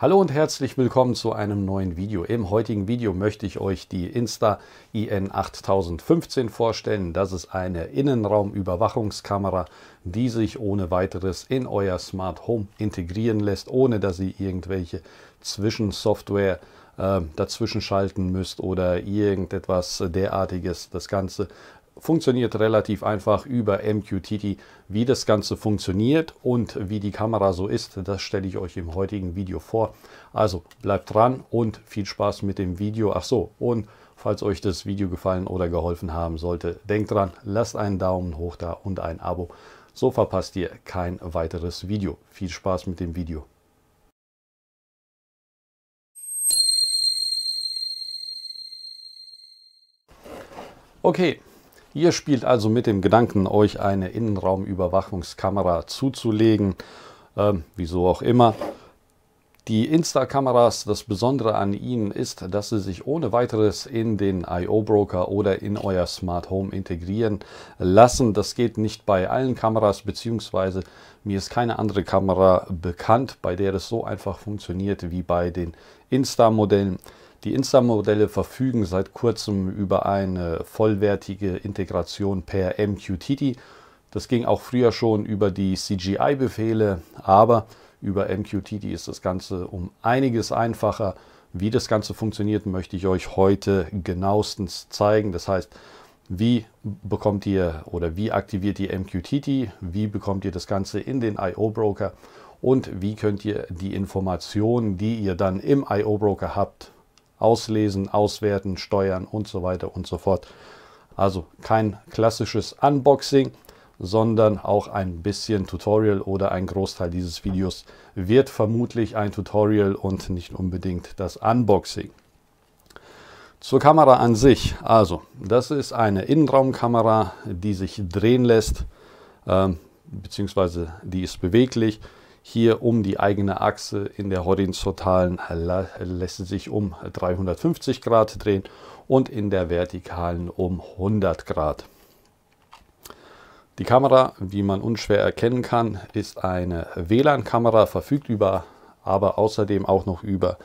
Hallo und herzlich willkommen zu einem neuen Video. Im heutigen Video möchte ich euch die Insta IN 8015 vorstellen. Das ist eine Innenraumüberwachungskamera, die sich ohne weiteres in euer Smart Home integrieren lässt, ohne dass ihr irgendwelche Zwischensoftware äh, dazwischen schalten müsst oder irgendetwas derartiges. Das Ganze funktioniert relativ einfach über MQTT. Wie das Ganze funktioniert und wie die Kamera so ist, das stelle ich euch im heutigen Video vor. Also bleibt dran und viel Spaß mit dem Video. Ach so, und falls euch das Video gefallen oder geholfen haben sollte, denkt dran, lasst einen Daumen hoch da und ein Abo. So verpasst ihr kein weiteres Video. Viel Spaß mit dem Video. Okay, Ihr spielt also mit dem Gedanken, euch eine Innenraumüberwachungskamera zuzulegen, äh, wieso auch immer. Die Insta-Kameras, das Besondere an ihnen ist, dass sie sich ohne weiteres in den IO-Broker oder in euer Smart Home integrieren lassen. Das geht nicht bei allen Kameras, beziehungsweise mir ist keine andere Kamera bekannt, bei der es so einfach funktioniert wie bei den Insta-Modellen. Die Insta-Modelle verfügen seit kurzem über eine vollwertige Integration per MQTT. Das ging auch früher schon über die CGI-Befehle, aber über MQTT ist das Ganze um einiges einfacher. Wie das Ganze funktioniert, möchte ich euch heute genauestens zeigen. Das heißt, wie bekommt ihr oder wie aktiviert ihr MQTT, wie bekommt ihr das Ganze in den IO-Broker und wie könnt ihr die Informationen, die ihr dann im IO-Broker habt, auslesen, auswerten, steuern und so weiter und so fort. Also kein klassisches Unboxing, sondern auch ein bisschen Tutorial oder ein Großteil dieses Videos wird vermutlich ein Tutorial und nicht unbedingt das Unboxing. Zur Kamera an sich. Also, das ist eine Innenraumkamera, die sich drehen lässt, ähm, beziehungsweise die ist beweglich hier um die eigene Achse in der horizontalen lässt sich um 350 Grad drehen und in der vertikalen um 100 Grad. Die Kamera, wie man unschwer erkennen kann, ist eine WLAN-Kamera, verfügt über, aber außerdem auch noch über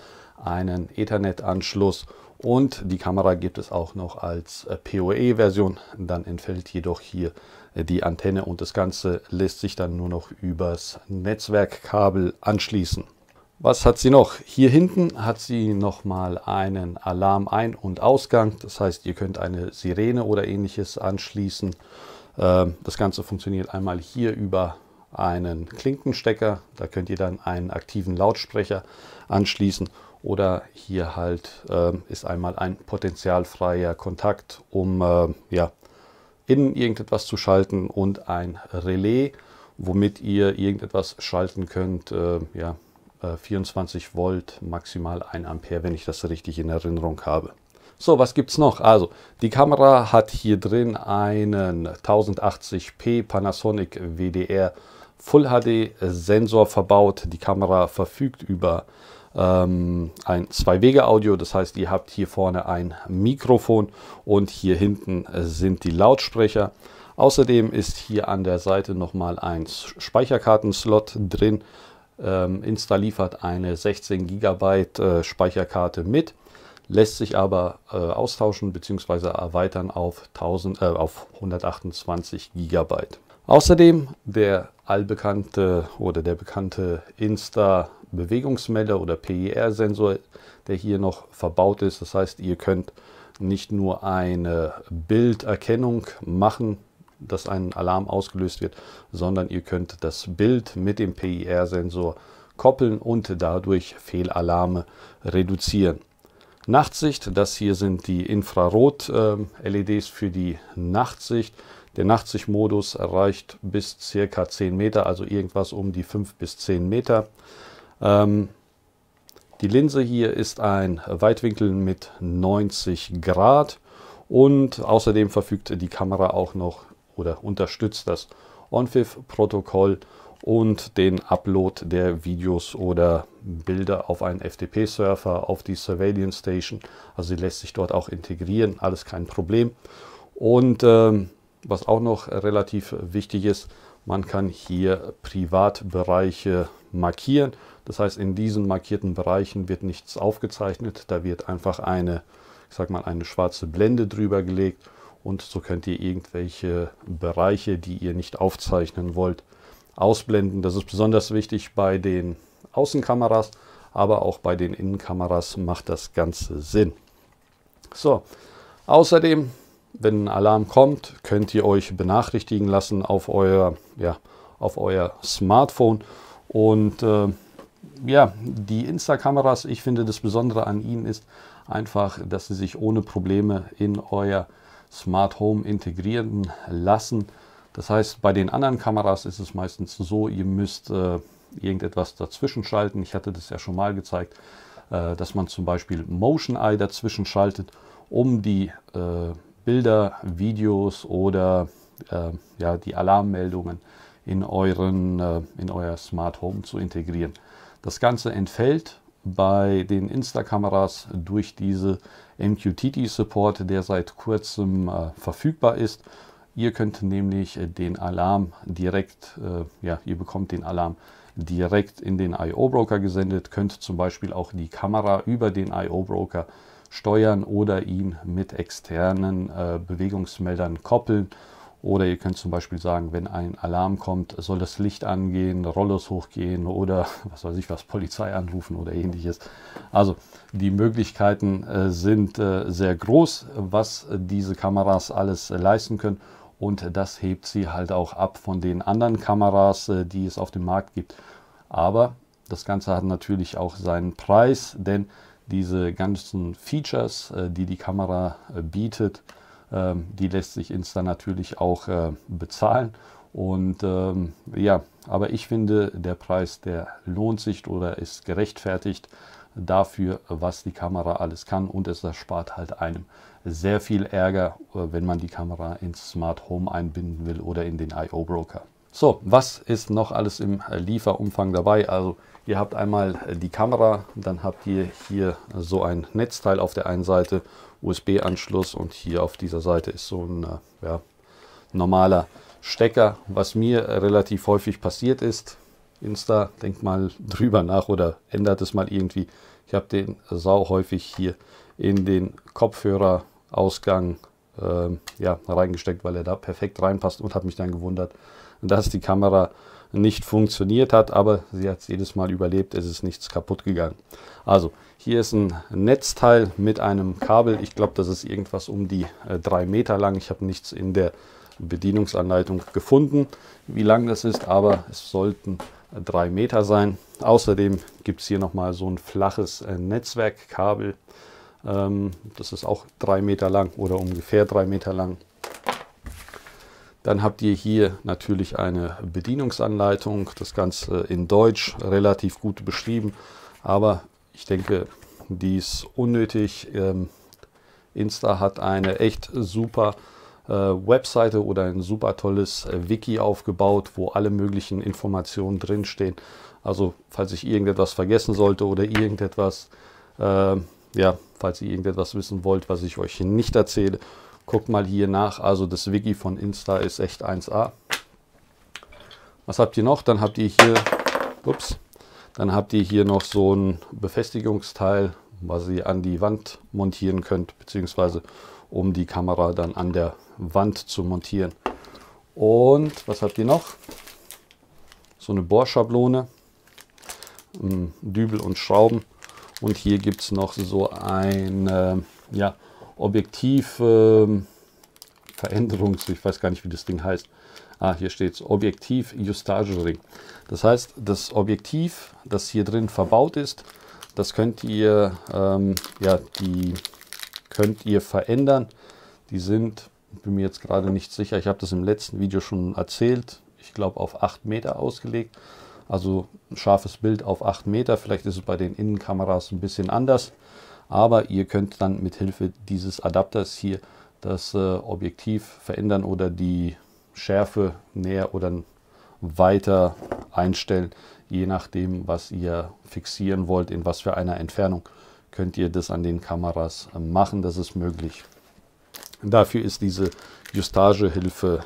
einen Ethernet-Anschluss und die Kamera gibt es auch noch als äh, PoE-Version. Dann entfällt jedoch hier die Antenne und das Ganze lässt sich dann nur noch übers Netzwerkkabel anschließen. Was hat sie noch? Hier hinten hat sie nochmal einen Alarm-Ein- und Ausgang. Das heißt, ihr könnt eine Sirene oder ähnliches anschließen. Ähm, das Ganze funktioniert einmal hier über einen Klinkenstecker. Da könnt ihr dann einen aktiven Lautsprecher anschließen. Oder hier halt ähm, ist einmal ein potenzialfreier Kontakt, um ähm, ja, in irgendetwas zu schalten und ein Relais, womit ihr irgendetwas schalten könnt. Äh, ja, 24 äh, Volt, maximal 1 Ampere, wenn ich das richtig in Erinnerung habe. So, was gibt es noch? Also, die Kamera hat hier drin einen 1080p Panasonic WDR Full HD Sensor verbaut. Die Kamera verfügt über ähm, ein Zwei-Wege-Audio. Das heißt, ihr habt hier vorne ein Mikrofon und hier hinten sind die Lautsprecher. Außerdem ist hier an der Seite nochmal ein Speicherkartenslot drin. Ähm, Insta liefert eine 16 GB äh, Speicherkarte mit, lässt sich aber äh, austauschen bzw. erweitern auf, 1000, äh, auf 128 GB. Außerdem der allbekannte oder der bekannte Insta-Bewegungsmelder oder PIR-Sensor, der hier noch verbaut ist. Das heißt, ihr könnt nicht nur eine Bilderkennung machen, dass ein Alarm ausgelöst wird, sondern ihr könnt das Bild mit dem PIR-Sensor koppeln und dadurch Fehlalarme reduzieren. Nachtsicht, das hier sind die Infrarot-LEDs ähm, für die Nachtsicht. Der Nachtsichtmodus erreicht bis circa 10 Meter, also irgendwas um die 5 bis 10 Meter. Ähm, die Linse hier ist ein Weitwinkel mit 90 Grad und außerdem verfügt die Kamera auch noch oder unterstützt das ONFIF-Protokoll und den Upload der Videos oder Bilder auf einen ftp surfer auf die Surveillance Station. Also sie lässt sich dort auch integrieren, alles kein Problem. Und ähm, was auch noch relativ wichtig ist, man kann hier Privatbereiche markieren. Das heißt, in diesen markierten Bereichen wird nichts aufgezeichnet. Da wird einfach eine, ich sag mal, eine schwarze Blende drüber gelegt. Und so könnt ihr irgendwelche Bereiche, die ihr nicht aufzeichnen wollt, ausblenden. Das ist besonders wichtig bei den Außenkameras, aber auch bei den Innenkameras macht das Ganze Sinn. So, außerdem wenn ein Alarm kommt, könnt ihr euch benachrichtigen lassen auf euer, ja, auf euer Smartphone. Und äh, ja, die Insta-Kameras, ich finde das Besondere an ihnen ist einfach, dass sie sich ohne Probleme in euer Smart Home integrieren lassen. Das heißt, bei den anderen Kameras ist es meistens so, ihr müsst äh, irgendetwas dazwischen schalten. Ich hatte das ja schon mal gezeigt, äh, dass man zum Beispiel Motion Eye dazwischen schaltet, um die äh, Bilder, Videos oder äh, ja, die Alarmmeldungen in, euren, äh, in euer Smart Home zu integrieren. Das Ganze entfällt bei den Insta-Kameras durch diese MQTT-Support, der seit kurzem äh, verfügbar ist. Ihr könnt nämlich äh, den Alarm direkt, äh, ja, ihr bekommt den Alarm direkt in den IO-Broker gesendet, könnt zum Beispiel auch die Kamera über den IO-Broker äh, steuern oder ihn mit externen äh, Bewegungsmeldern koppeln. Oder ihr könnt zum Beispiel sagen, wenn ein Alarm kommt, soll das Licht angehen, Rollos hochgehen oder was weiß ich was, Polizei anrufen oder ähnliches. Also die Möglichkeiten äh, sind äh, sehr groß, was diese Kameras alles äh, leisten können. Und das hebt sie halt auch ab von den anderen Kameras, äh, die es auf dem Markt gibt. Aber das Ganze hat natürlich auch seinen Preis, denn diese ganzen Features, äh, die die Kamera äh, bietet, ähm, die lässt sich Insta natürlich auch äh, bezahlen. Und ähm, ja, aber ich finde, der Preis, der lohnt sich oder ist gerechtfertigt dafür, was die Kamera alles kann. Und es erspart halt einem sehr viel Ärger, wenn man die Kamera ins Smart Home einbinden will oder in den IO Broker. So, was ist noch alles im Lieferumfang dabei? Also Ihr habt einmal äh, die Kamera, dann habt ihr hier so ein Netzteil auf der einen Seite, USB-Anschluss und hier auf dieser Seite ist so ein äh, ja, normaler Stecker. Was mir äh, relativ häufig passiert ist, Insta, denkt mal drüber nach oder ändert es mal irgendwie. Ich habe den sau häufig hier in den Kopfhörerausgang äh, ja, reingesteckt, weil er da perfekt reinpasst und habe mich dann gewundert, dass die Kamera nicht funktioniert hat, aber sie hat es jedes Mal überlebt, es ist nichts kaputt gegangen. Also hier ist ein Netzteil mit einem Kabel, ich glaube das ist irgendwas um die äh, drei Meter lang, ich habe nichts in der Bedienungsanleitung gefunden, wie lang das ist, aber es sollten drei Meter sein. Außerdem gibt es hier nochmal so ein flaches äh, Netzwerkkabel, ähm, das ist auch drei Meter lang oder ungefähr drei Meter lang. Dann habt ihr hier natürlich eine Bedienungsanleitung, das Ganze in Deutsch, relativ gut beschrieben, aber ich denke, die ist unnötig. Ähm, Insta hat eine echt super äh, Webseite oder ein super tolles äh, Wiki aufgebaut, wo alle möglichen Informationen drinstehen. Also falls ich irgendetwas vergessen sollte oder irgendetwas, äh, ja, falls ihr irgendetwas wissen wollt, was ich euch nicht erzähle Guckt mal hier nach. Also das Wiki von Insta ist echt 1A. Was habt ihr noch? Dann habt ihr hier, ups, dann habt ihr hier noch so ein Befestigungsteil, was ihr an die Wand montieren könnt, beziehungsweise um die Kamera dann an der Wand zu montieren. Und was habt ihr noch? So eine Bohrschablone, ähm, Dübel und Schrauben. Und hier gibt es noch so eine ja, Objektiv äh, ich weiß gar nicht, wie das Ding heißt. Ah, hier steht es, Objektiv Justage Ring. Das heißt, das Objektiv, das hier drin verbaut ist, das könnt ihr, ähm, ja, die könnt ihr verändern. Die sind, bin mir jetzt gerade nicht sicher, ich habe das im letzten Video schon erzählt, ich glaube auf 8 Meter ausgelegt. Also ein scharfes Bild auf 8 Meter, vielleicht ist es bei den Innenkameras ein bisschen anders aber ihr könnt dann mit Hilfe dieses Adapters hier das äh, Objektiv verändern oder die Schärfe näher oder weiter einstellen, je nachdem, was ihr fixieren wollt, in was für einer Entfernung könnt ihr das an den Kameras äh, machen, das ist möglich. Dafür ist diese Justagehilfe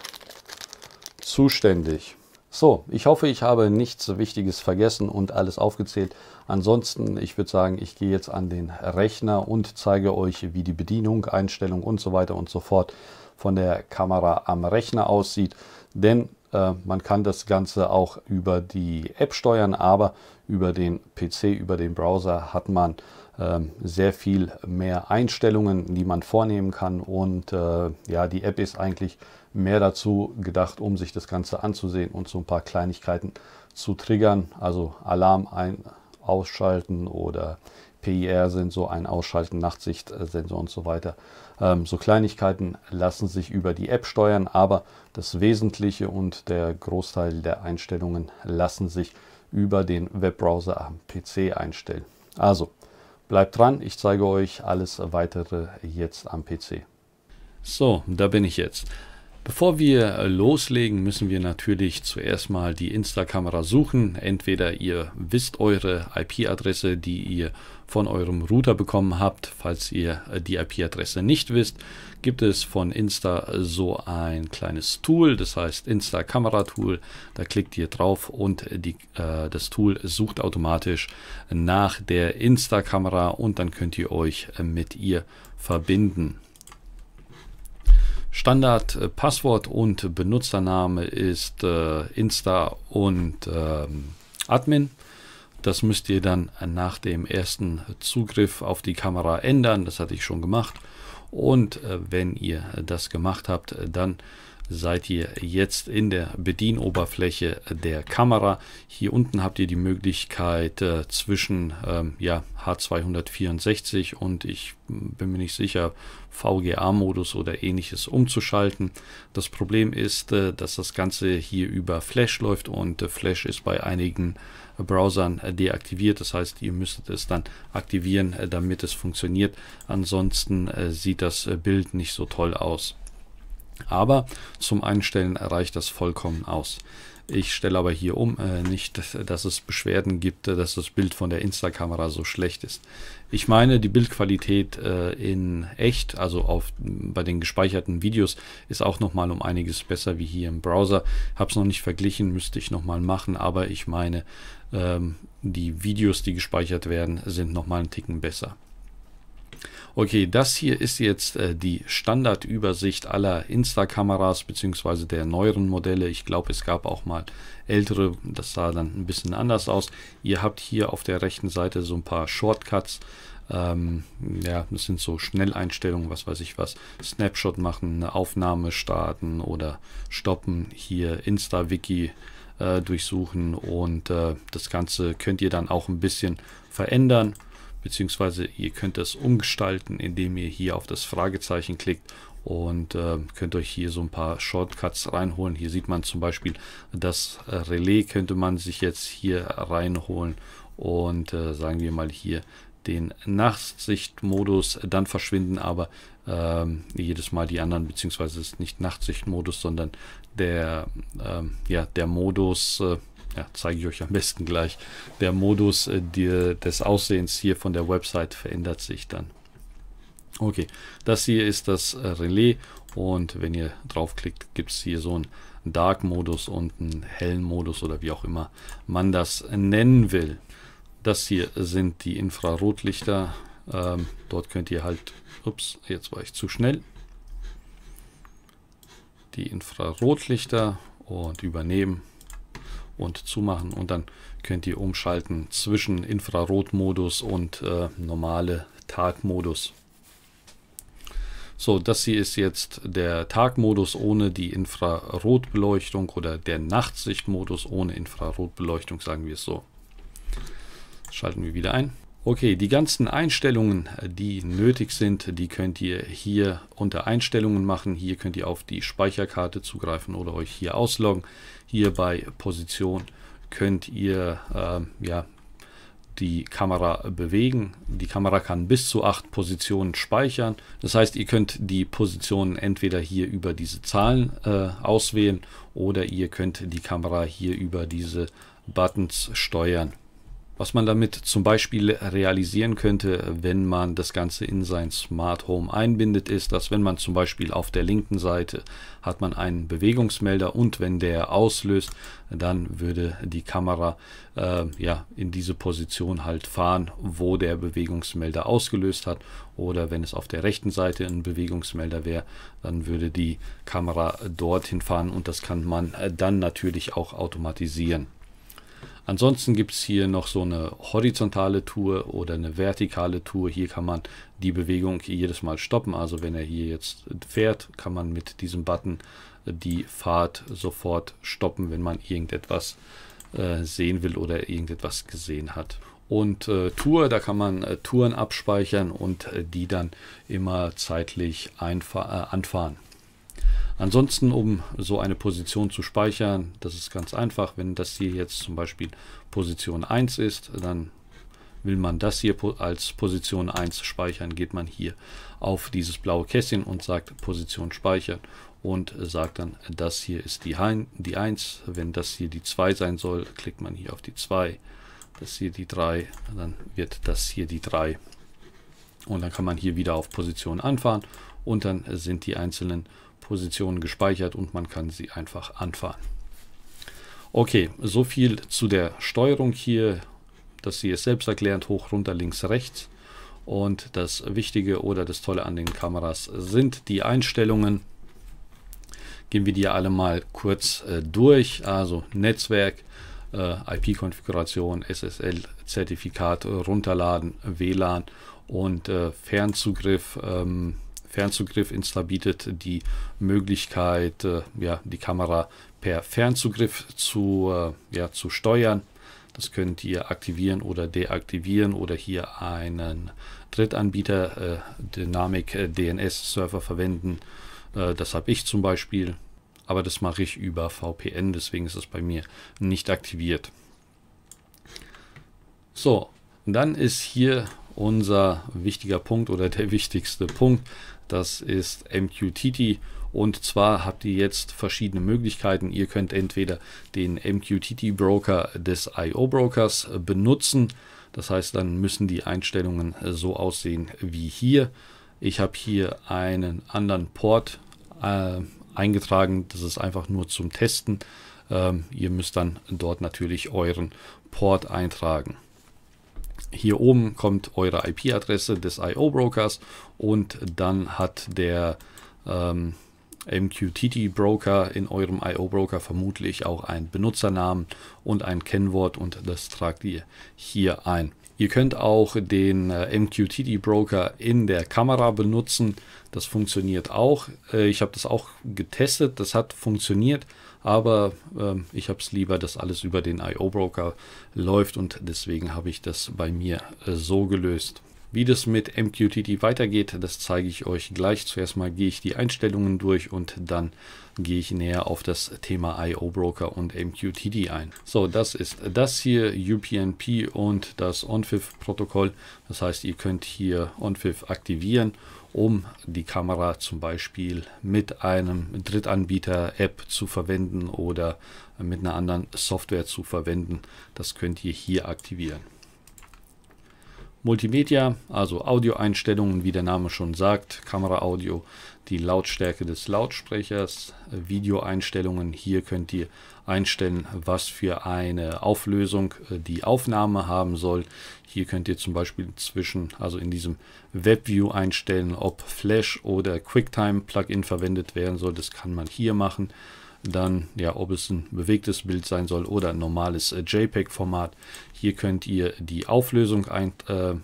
zuständig. So, ich hoffe, ich habe nichts Wichtiges vergessen und alles aufgezählt. Ansonsten, ich würde sagen, ich gehe jetzt an den Rechner und zeige euch, wie die Bedienung, Einstellung und so weiter und so fort von der Kamera am Rechner aussieht. Denn äh, man kann das Ganze auch über die App steuern, aber über den PC, über den Browser hat man äh, sehr viel mehr Einstellungen, die man vornehmen kann. Und äh, ja, die App ist eigentlich mehr dazu gedacht, um sich das Ganze anzusehen und so ein paar Kleinigkeiten zu triggern. Also Alarm ein, ausschalten oder PIR-Sensor ein Ausschalten, Nachtsicht-Sensor und so weiter. Ähm, so Kleinigkeiten lassen sich über die App steuern, aber das Wesentliche und der Großteil der Einstellungen lassen sich über den Webbrowser am PC einstellen. Also bleibt dran, ich zeige euch alles weitere jetzt am PC. So, da bin ich jetzt. Bevor wir loslegen, müssen wir natürlich zuerst mal die Insta-Kamera suchen. Entweder ihr wisst eure IP-Adresse, die ihr von eurem Router bekommen habt. Falls ihr äh, die IP-Adresse nicht wisst, gibt es von Insta so ein kleines Tool, das heißt Insta Kamera Tool. Da klickt ihr drauf und die, äh, das Tool sucht automatisch nach der Insta Kamera und dann könnt ihr euch äh, mit ihr verbinden. Standard äh, Passwort und Benutzername ist äh, Insta und ähm, Admin. Das müsst ihr dann nach dem ersten Zugriff auf die Kamera ändern. Das hatte ich schon gemacht. Und äh, wenn ihr das gemacht habt, dann seid ihr jetzt in der Bedienoberfläche der Kamera. Hier unten habt ihr die Möglichkeit äh, zwischen ähm, ja, H264 und ich hm, bin mir nicht sicher, VGA-Modus oder ähnliches umzuschalten. Das Problem ist, äh, dass das Ganze hier über Flash läuft und äh, Flash ist bei einigen Browsern deaktiviert. Das heißt, ihr müsstet es dann aktivieren, äh, damit es funktioniert. Ansonsten äh, sieht das äh, Bild nicht so toll aus. Aber zum Einstellen reicht das vollkommen aus. Ich stelle aber hier um, äh, nicht, dass, es Beschwerden gibt, dass das Bild von der Insta-Kamera so schlecht ist. Ich meine, die Bildqualität äh, in echt, also auf, bei den gespeicherten Videos, ist auch nochmal um einiges besser wie hier im Browser. Habe es noch nicht verglichen, müsste ich nochmal machen, aber ich meine, ähm, die Videos, die gespeichert werden, sind nochmal einen Ticken besser. Okay, das hier ist jetzt äh, die Standardübersicht aller Insta-Kameras bzw. der neueren Modelle. Ich glaube, es gab auch mal ältere, das sah dann ein bisschen anders aus. Ihr habt hier auf der rechten Seite so ein paar Shortcuts. Ähm, ja, das sind so Schnelleinstellungen, was weiß ich was. Snapshot machen, eine Aufnahme starten oder stoppen. Hier Insta-Wiki äh, durchsuchen und äh, das Ganze könnt ihr dann auch ein bisschen verändern beziehungsweise ihr könnt das umgestalten, indem ihr hier auf das Fragezeichen klickt und äh, könnt euch hier so ein paar Shortcuts reinholen. Hier sieht man zum Beispiel das Relais könnte man sich jetzt hier reinholen und äh, sagen wir mal hier den Nachtsichtmodus, dann verschwinden aber ähm, jedes Mal die anderen, beziehungsweise ist nicht Nachtsichtmodus, sondern der, ähm, ja, der Modus, äh, ja, zeige ich euch am besten gleich. Der Modus äh, die, des Aussehens hier von der Website verändert sich dann. Okay, das hier ist das äh, Relais und wenn ihr draufklickt, gibt es hier so einen Dark-Modus und einen hellen Modus oder wie auch immer man das nennen will. Das hier sind die Infrarotlichter. Ähm, dort könnt ihr halt, ups, jetzt war ich zu schnell. Die Infrarotlichter und übernehmen und zumachen und dann könnt ihr umschalten zwischen Infrarotmodus und äh, normale Tagmodus. So, das hier ist jetzt der Tagmodus ohne die Infrarotbeleuchtung oder der Nachtsichtmodus ohne Infrarotbeleuchtung, sagen wir es so. Schalten wir wieder ein. Okay, die ganzen Einstellungen, die nötig sind, die könnt ihr hier unter Einstellungen machen. Hier könnt ihr auf die Speicherkarte zugreifen oder euch hier ausloggen. Hier bei Position könnt ihr äh, ja, die Kamera bewegen. Die Kamera kann bis zu acht Positionen speichern. Das heißt, ihr könnt die Positionen entweder hier über diese Zahlen äh, auswählen oder ihr könnt die Kamera hier über diese Buttons steuern. Was man damit zum Beispiel realisieren könnte, wenn man das Ganze in sein Smart Home einbindet, ist, dass wenn man zum Beispiel auf der linken Seite hat man einen Bewegungsmelder und wenn der auslöst, dann würde die Kamera äh, ja in diese Position halt fahren, wo der Bewegungsmelder ausgelöst hat. Oder wenn es auf der rechten Seite ein Bewegungsmelder wäre, dann würde die Kamera dorthin fahren und das kann man äh, dann natürlich auch automatisieren. Ansonsten gibt es hier noch so eine horizontale Tour oder eine vertikale Tour. Hier kann man die Bewegung jedes Mal stoppen. Also wenn er hier jetzt fährt, kann man mit diesem Button äh, die Fahrt sofort stoppen, wenn man irgendetwas äh, sehen will oder irgendetwas gesehen hat. Und äh, Tour, da kann man äh, Touren abspeichern und äh, die dann immer zeitlich anfahren. Ansonsten, um so eine Position zu speichern, das ist ganz einfach. Wenn das hier jetzt zum Beispiel Position 1 ist, dann will man das hier als Position 1 speichern, geht man hier auf dieses blaue Kästchen und sagt Position speichern und sagt dann, das hier ist die, Hein die 1. Wenn das hier die 2 sein soll, klickt man hier auf die 2. Das hier die 3, dann wird das hier die 3. Und dann kann man hier wieder auf Position anfahren und dann sind die einzelnen Positionen Positionen gespeichert und man kann sie einfach anfahren. Okay, so viel zu der Steuerung hier, dass sie es selbst erklärt, hoch, runter, links, rechts. Und das Wichtige oder das Tolle an den Kameras sind die Einstellungen. Gehen wir die alle mal kurz äh, durch. Also Netzwerk, äh, IP-Konfiguration, SSL-Zertifikat äh, runterladen, WLAN und äh, Fernzugriff. Ähm, Fernzugriff Insta bietet die Möglichkeit, äh, ja, die Kamera per Fernzugriff zu, äh, ja, zu steuern. Das könnt ihr aktivieren oder deaktivieren oder hier einen Drittanbieter äh, Dynamic äh, DNS Server verwenden. Äh, das habe ich zum Beispiel, aber das mache ich über VPN, deswegen ist es bei mir nicht aktiviert. So, dann ist hier unser wichtiger Punkt oder der wichtigste Punkt, das ist MQTT und zwar habt ihr jetzt verschiedene Möglichkeiten. Ihr könnt entweder den MQTT-Broker des IO-Brokers benutzen. Das heißt, dann müssen die Einstellungen so aussehen wie hier. Ich habe hier einen anderen Port äh, eingetragen. Das ist einfach nur zum Testen. Ähm, ihr müsst dann dort natürlich euren Port eintragen. Hier oben kommt eure IP-Adresse des IO-Brokers und dann hat der ähm, MQTT-Broker in eurem IO-Broker vermutlich auch einen Benutzernamen und ein Kennwort und das tragt ihr hier ein. Ihr könnt auch den äh, MQTT-Broker in der Kamera benutzen. Das funktioniert auch. Äh, ich habe das auch getestet. Das hat funktioniert. Aber ähm, ich habe es lieber, dass alles über den IO-Broker läuft und deswegen habe ich das bei mir äh, so gelöst. Wie das mit MQTT weitergeht, das zeige ich euch gleich. Zuerst mal gehe ich die Einstellungen durch und dann gehe ich näher auf das Thema IO Broker und MQTT ein. So, das ist das hier, UPnP und das OnFIF Protokoll. Das heißt, ihr könnt hier OnFIF aktivieren um die Kamera zum Beispiel mit einem Drittanbieter-App zu verwenden oder mit einer anderen Software zu verwenden. Das könnt ihr hier aktivieren. Multimedia, also Audioeinstellungen, wie der Name schon sagt, Kamera, Audio, die Lautstärke des Lautsprechers, Videoeinstellungen. Hier könnt ihr einstellen, was für eine Auflösung äh, die Aufnahme haben soll, hier könnt ihr zum Beispiel zwischen, also in diesem WebView einstellen, ob Flash oder QuickTime Plugin verwendet werden soll. Das kann man hier machen. Dann, ja, ob es ein bewegtes Bild sein soll oder ein normales äh, JPEG-Format. Hier könnt ihr die Auflösung ein, äh,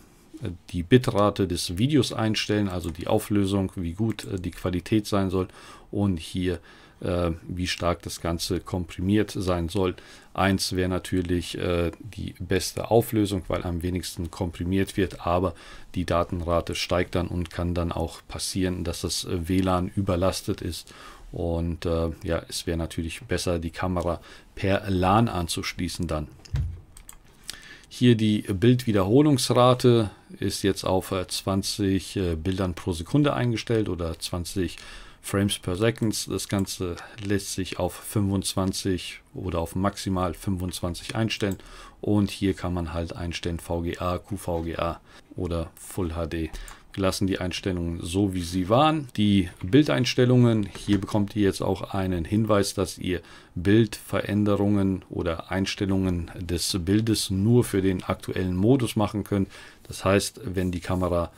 die Bitrate des Videos einstellen, also die Auflösung, wie gut äh, die Qualität sein soll und hier äh, wie stark das Ganze komprimiert sein soll. Eins wäre natürlich äh, die beste Auflösung, weil am wenigsten komprimiert wird, aber die Datenrate steigt dann und kann dann auch passieren, dass das äh, WLAN überlastet ist und äh, ja, es wäre natürlich besser, die Kamera per LAN anzuschließen dann. Hier die Bildwiederholungsrate ist jetzt auf 20 äh, äh, Bildern pro Sekunde eingestellt oder 20 Bildern. Frames per Second. Das Ganze lässt sich auf 25 oder auf maximal 25 einstellen und hier kann man halt einstellen VGA, QVGA oder Full HD. Wir lassen die Einstellungen so, wie sie waren. Die Bildeinstellungen, hier bekommt ihr jetzt auch einen Hinweis, dass ihr Bildveränderungen oder Einstellungen des Bildes nur für den aktuellen Modus machen könnt. Das heißt, wenn die Kamera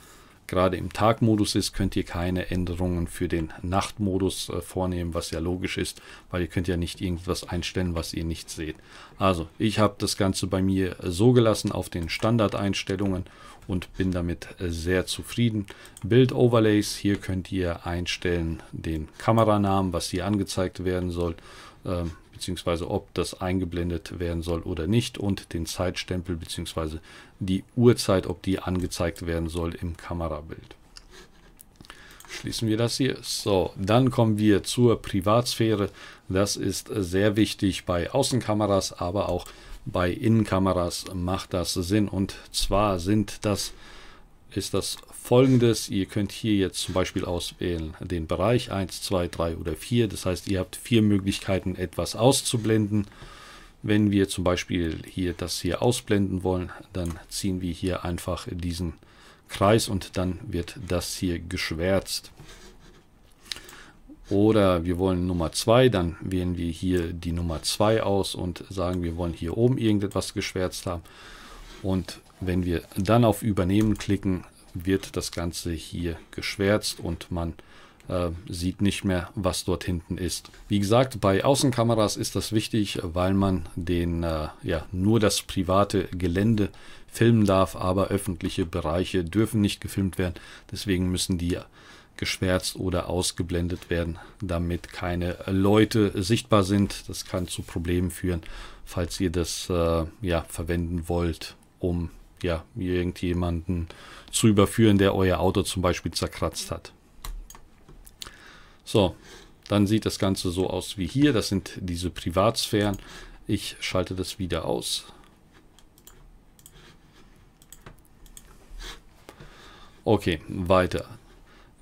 gerade im Tagmodus ist, könnt ihr keine Änderungen für den Nachtmodus äh, vornehmen, was ja logisch ist, weil ihr könnt ja nicht irgendwas einstellen, was ihr nicht seht. Also ich habe das Ganze bei mir äh, so gelassen auf den Standardeinstellungen und bin damit äh, sehr zufrieden. Build Overlays, hier könnt ihr einstellen den Kameranamen, was hier angezeigt werden soll. Ähm, beziehungsweise ob das eingeblendet werden soll oder nicht und den Zeitstempel beziehungsweise die Uhrzeit, ob die angezeigt werden soll im Kamerabild. Schließen wir das hier. So, dann kommen wir zur Privatsphäre. Das ist sehr wichtig bei Außenkameras, aber auch bei Innenkameras macht das Sinn. Und zwar sind das ist das folgendes. Ihr könnt hier jetzt zum Beispiel auswählen den Bereich 1, 2, 3 oder 4. Das heißt, ihr habt vier Möglichkeiten, etwas auszublenden. Wenn wir zum Beispiel hier das hier ausblenden wollen, dann ziehen wir hier einfach diesen Kreis und dann wird das hier geschwärzt. Oder wir wollen Nummer 2, dann wählen wir hier die Nummer 2 aus und sagen, wir wollen hier oben irgendetwas geschwärzt haben. Und wenn wir dann auf Übernehmen klicken, wird das Ganze hier geschwärzt und man äh, sieht nicht mehr, was dort hinten ist. Wie gesagt, bei Außenkameras ist das wichtig, weil man den, äh, ja, nur das private Gelände filmen darf, aber öffentliche Bereiche dürfen nicht gefilmt werden. Deswegen müssen die geschwärzt oder ausgeblendet werden, damit keine Leute sichtbar sind. Das kann zu Problemen führen, falls ihr das äh, ja, verwenden wollt, um ja, irgendjemanden zu überführen, der euer Auto zum Beispiel zerkratzt hat. So, dann sieht das Ganze so aus wie hier. Das sind diese Privatsphären. Ich schalte das wieder aus. Okay, weiter.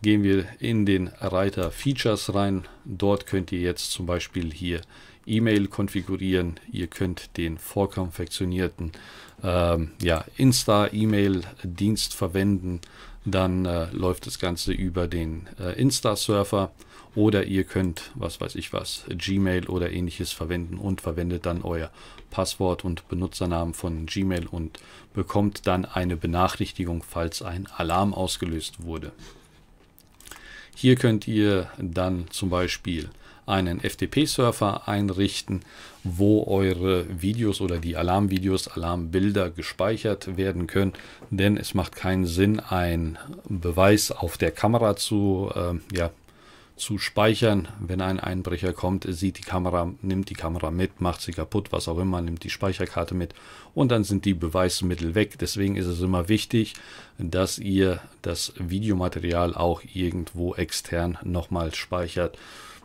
Gehen wir in den Reiter Features rein. Dort könnt ihr jetzt zum Beispiel hier E-Mail konfigurieren. Ihr könnt den vorkonfektionierten ähm, ja, Insta-E-Mail-Dienst verwenden, dann äh, läuft das Ganze über den äh, Insta-Surfer oder ihr könnt, was weiß ich was, Gmail oder ähnliches verwenden und verwendet dann euer Passwort und Benutzernamen von Gmail und bekommt dann eine Benachrichtigung, falls ein Alarm ausgelöst wurde. Hier könnt ihr dann zum Beispiel einen FTP-Surfer einrichten, wo eure Videos oder die Alarmvideos, Alarmbilder gespeichert werden können. Denn es macht keinen Sinn, einen Beweis auf der Kamera zu, äh, ja, zu speichern. Wenn ein Einbrecher kommt, sieht die Kamera, nimmt die Kamera mit, macht sie kaputt, was auch immer, nimmt die Speicherkarte mit und dann sind die Beweismittel weg. Deswegen ist es immer wichtig, dass ihr das Videomaterial auch irgendwo extern nochmal speichert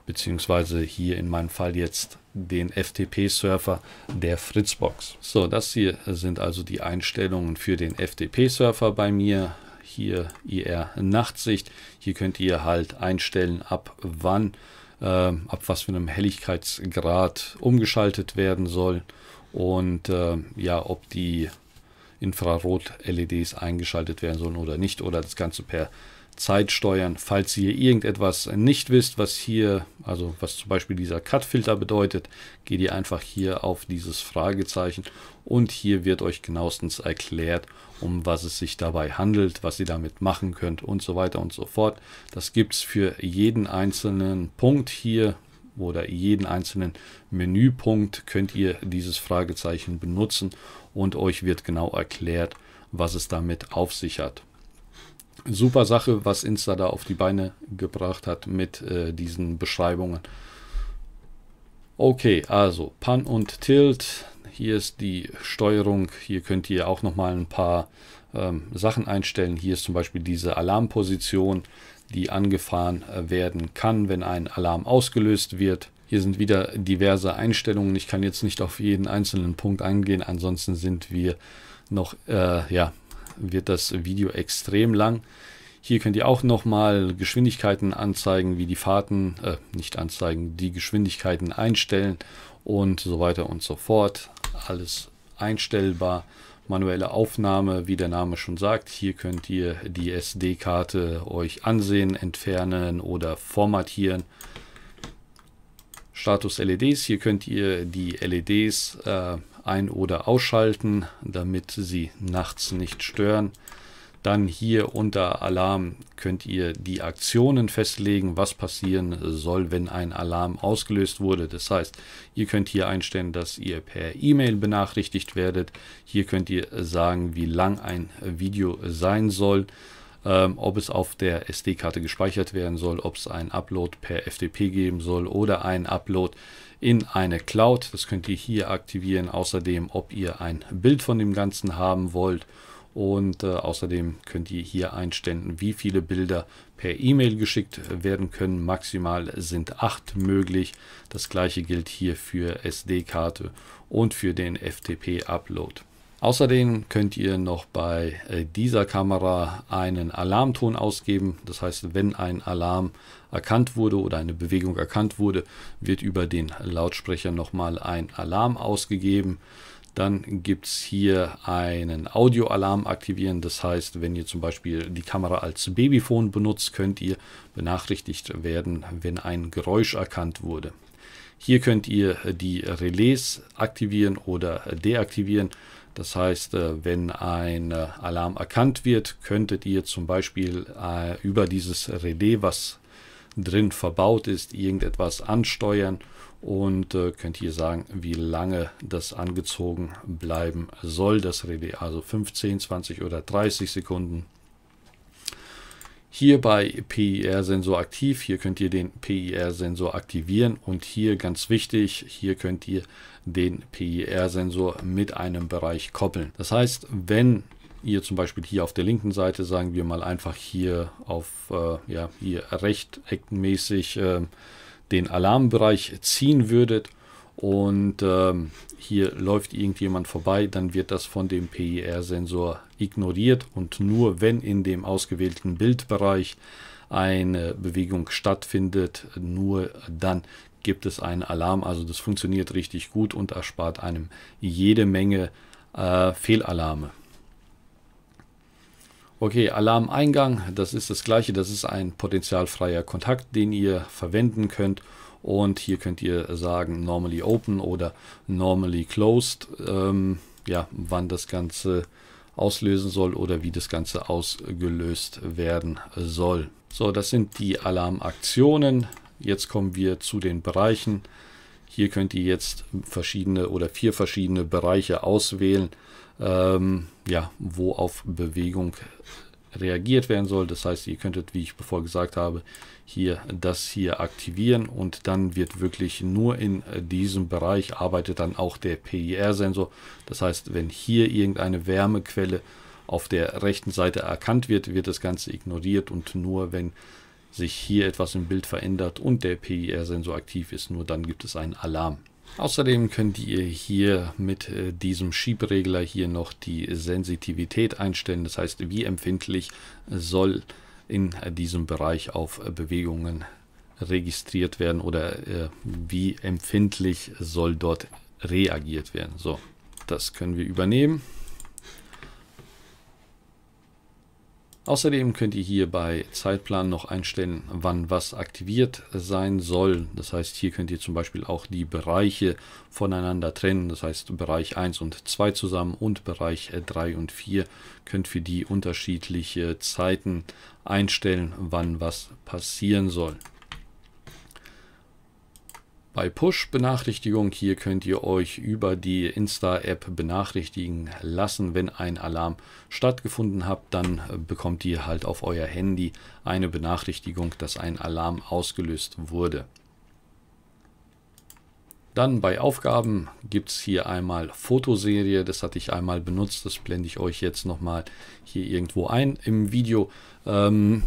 beziehungsweise hier in meinem Fall jetzt den FTP-Surfer der Fritzbox. So, das hier sind also die Einstellungen für den FTP-Surfer bei mir. Hier IR Nachtsicht. Hier könnt ihr halt einstellen, ab wann, äh, ab was für einem Helligkeitsgrad umgeschaltet werden soll und äh, ja, ob die Infrarot-LEDs eingeschaltet werden sollen oder nicht oder das Ganze per Zeit steuern. Falls ihr irgendetwas nicht wisst, was hier, also was zum Beispiel dieser Cut-Filter bedeutet, geht ihr einfach hier auf dieses Fragezeichen und hier wird euch genauestens erklärt, um was es sich dabei handelt, was ihr damit machen könnt und so weiter und so fort. Das gibt es für jeden einzelnen Punkt hier oder jeden einzelnen Menüpunkt könnt ihr dieses Fragezeichen benutzen und euch wird genau erklärt, was es damit auf sich hat super Sache, was Insta da auf die Beine gebracht hat mit äh, diesen Beschreibungen. Okay, also Pan und Tilt. Hier ist die Steuerung. Hier könnt ihr auch nochmal ein paar ähm, Sachen einstellen. Hier ist zum Beispiel diese Alarmposition, die angefahren äh, werden kann, wenn ein Alarm ausgelöst wird. Hier sind wieder diverse Einstellungen. Ich kann jetzt nicht auf jeden einzelnen Punkt eingehen, ansonsten sind wir noch äh, ja, wird das Video extrem lang. Hier könnt ihr auch nochmal Geschwindigkeiten anzeigen, wie die Fahrten, äh, nicht anzeigen, die Geschwindigkeiten einstellen und so weiter und so fort. Alles einstellbar. Manuelle Aufnahme, wie der Name schon sagt. Hier könnt ihr die SD-Karte euch ansehen, entfernen oder formatieren. Status LEDs. Hier könnt ihr die LEDs äh, ein- oder ausschalten, damit sie nachts nicht stören. Dann hier unter Alarm könnt ihr die Aktionen festlegen, was passieren soll, wenn ein Alarm ausgelöst wurde. Das heißt, ihr könnt hier einstellen, dass ihr per E-Mail benachrichtigt werdet. Hier könnt ihr sagen, wie lang ein Video sein soll, ähm, ob es auf der SD-Karte gespeichert werden soll, ob es einen Upload per FTP geben soll oder einen Upload in eine Cloud. Das könnt ihr hier aktivieren. Außerdem, ob ihr ein Bild von dem Ganzen haben wollt. Und äh, außerdem könnt ihr hier einstellen, wie viele Bilder per E-Mail geschickt werden können. Maximal sind acht möglich. Das gleiche gilt hier für SD-Karte und für den FTP-Upload. Außerdem könnt ihr noch bei äh, dieser Kamera einen Alarmton ausgeben. Das heißt, wenn ein Alarm erkannt wurde oder eine Bewegung erkannt wurde, wird über den Lautsprecher nochmal ein Alarm ausgegeben. Dann gibt es hier einen Audioalarm aktivieren. Das heißt, wenn ihr zum Beispiel die Kamera als Babyphone benutzt, könnt ihr benachrichtigt werden, wenn ein Geräusch erkannt wurde. Hier könnt ihr die Relais aktivieren oder deaktivieren. Das heißt, äh, wenn ein äh, Alarm erkannt wird, könntet ihr zum Beispiel äh, über dieses Relais, was drin verbaut ist, irgendetwas ansteuern und äh, könnt hier sagen, wie lange das angezogen bleiben soll, das Relais, also 15, 20 oder 30 Sekunden. Hier bei PIR-Sensor aktiv, hier könnt ihr den PIR-Sensor aktivieren und hier ganz wichtig, hier könnt ihr den PIR-Sensor mit einem Bereich koppeln. Das heißt, wenn ihr zum Beispiel hier auf der linken Seite, sagen wir mal einfach hier auf, äh, ja, hier rechteckmäßig äh, den Alarmbereich ziehen würdet und ähm, hier läuft irgendjemand vorbei, dann wird das von dem PIR-Sensor ignoriert und nur wenn in dem ausgewählten Bildbereich eine Bewegung stattfindet, nur dann gibt es einen Alarm. Also das funktioniert richtig gut und erspart einem jede Menge äh, Fehlalarme. Okay, Alarmeingang, das ist das gleiche, das ist ein potenzialfreier Kontakt, den ihr verwenden könnt und hier könnt ihr sagen normally open oder normally closed, ähm, ja, wann das Ganze auslösen soll oder wie das Ganze ausgelöst werden soll. So, das sind die Alarmaktionen. Jetzt kommen wir zu den Bereichen. Hier könnt ihr jetzt verschiedene oder vier verschiedene Bereiche auswählen ähm, ja, wo auf Bewegung reagiert werden soll. Das heißt, ihr könntet, wie ich bevor gesagt habe, hier das hier aktivieren und dann wird wirklich nur in diesem Bereich arbeitet dann auch der PIR-Sensor. Das heißt, wenn hier irgendeine Wärmequelle auf der rechten Seite erkannt wird, wird das Ganze ignoriert und nur wenn sich hier etwas im Bild verändert und der PIR-Sensor aktiv ist, nur dann gibt es einen Alarm. Außerdem könnt ihr hier mit äh, diesem Schiebregler hier noch die Sensitivität einstellen. Das heißt, wie empfindlich soll in äh, diesem Bereich auf äh, Bewegungen registriert werden oder wie empfindlich soll dort reagiert werden. So, das können wir übernehmen. Außerdem könnt ihr hier bei Zeitplan noch einstellen, wann was aktiviert sein soll. Das heißt, hier könnt ihr zum Beispiel auch die Bereiche voneinander trennen. Das heißt, Bereich 1 und 2 zusammen und Bereich 3 und 4 könnt für die unterschiedliche Zeiten einstellen, wann was passieren soll bei Push-Benachrichtigung. Hier könnt ihr euch über die Insta-App benachrichtigen lassen, wenn ein Alarm stattgefunden hat. Dann äh, bekommt ihr halt auf euer Handy eine Benachrichtigung, dass ein Alarm ausgelöst wurde. Dann bei Aufgaben gibt es hier einmal Fotoserie, das hatte ich einmal benutzt, das blende ich euch jetzt nochmal hier irgendwo ein im Video. Ähm,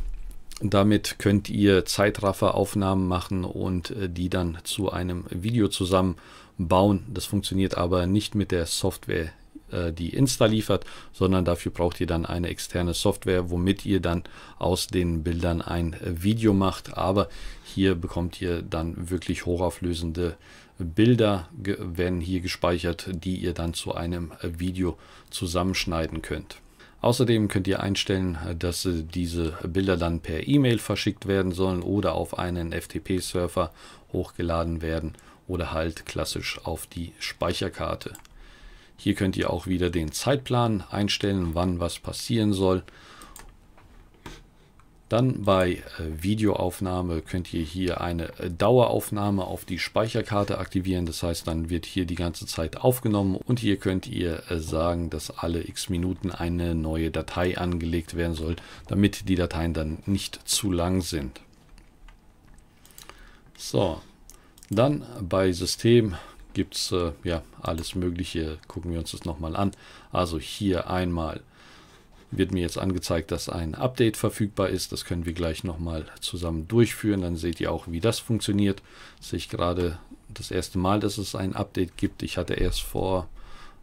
damit könnt ihr Zeitrafferaufnahmen machen und äh, die dann zu einem Video zusammenbauen. Das funktioniert aber nicht mit der Software, äh, die Insta liefert, sondern dafür braucht ihr dann eine externe Software, womit ihr dann aus den Bildern ein äh, Video macht. Aber hier bekommt ihr dann wirklich hochauflösende Bilder, werden hier gespeichert, die ihr dann zu einem Video zusammenschneiden könnt. Außerdem könnt ihr einstellen, dass äh, diese Bilder dann per E-Mail verschickt werden sollen oder auf einen ftp surfer hochgeladen werden oder halt klassisch auf die Speicherkarte. Hier könnt ihr auch wieder den Zeitplan einstellen, wann was passieren soll dann bei äh, Videoaufnahme könnt ihr hier eine äh, Daueraufnahme auf die Speicherkarte aktivieren. Das heißt, dann wird hier die ganze Zeit aufgenommen und hier könnt ihr äh, sagen, dass alle x Minuten eine neue Datei angelegt werden soll, damit die Dateien dann nicht zu lang sind. So, dann bei System gibt es äh, ja alles Mögliche. Gucken wir uns das nochmal an. Also hier einmal wird mir jetzt angezeigt, dass ein Update verfügbar ist. Das können wir gleich nochmal zusammen durchführen. Dann seht ihr auch, wie das funktioniert. Das sehe ich gerade das erste Mal, dass es ein Update gibt. Ich hatte erst vor,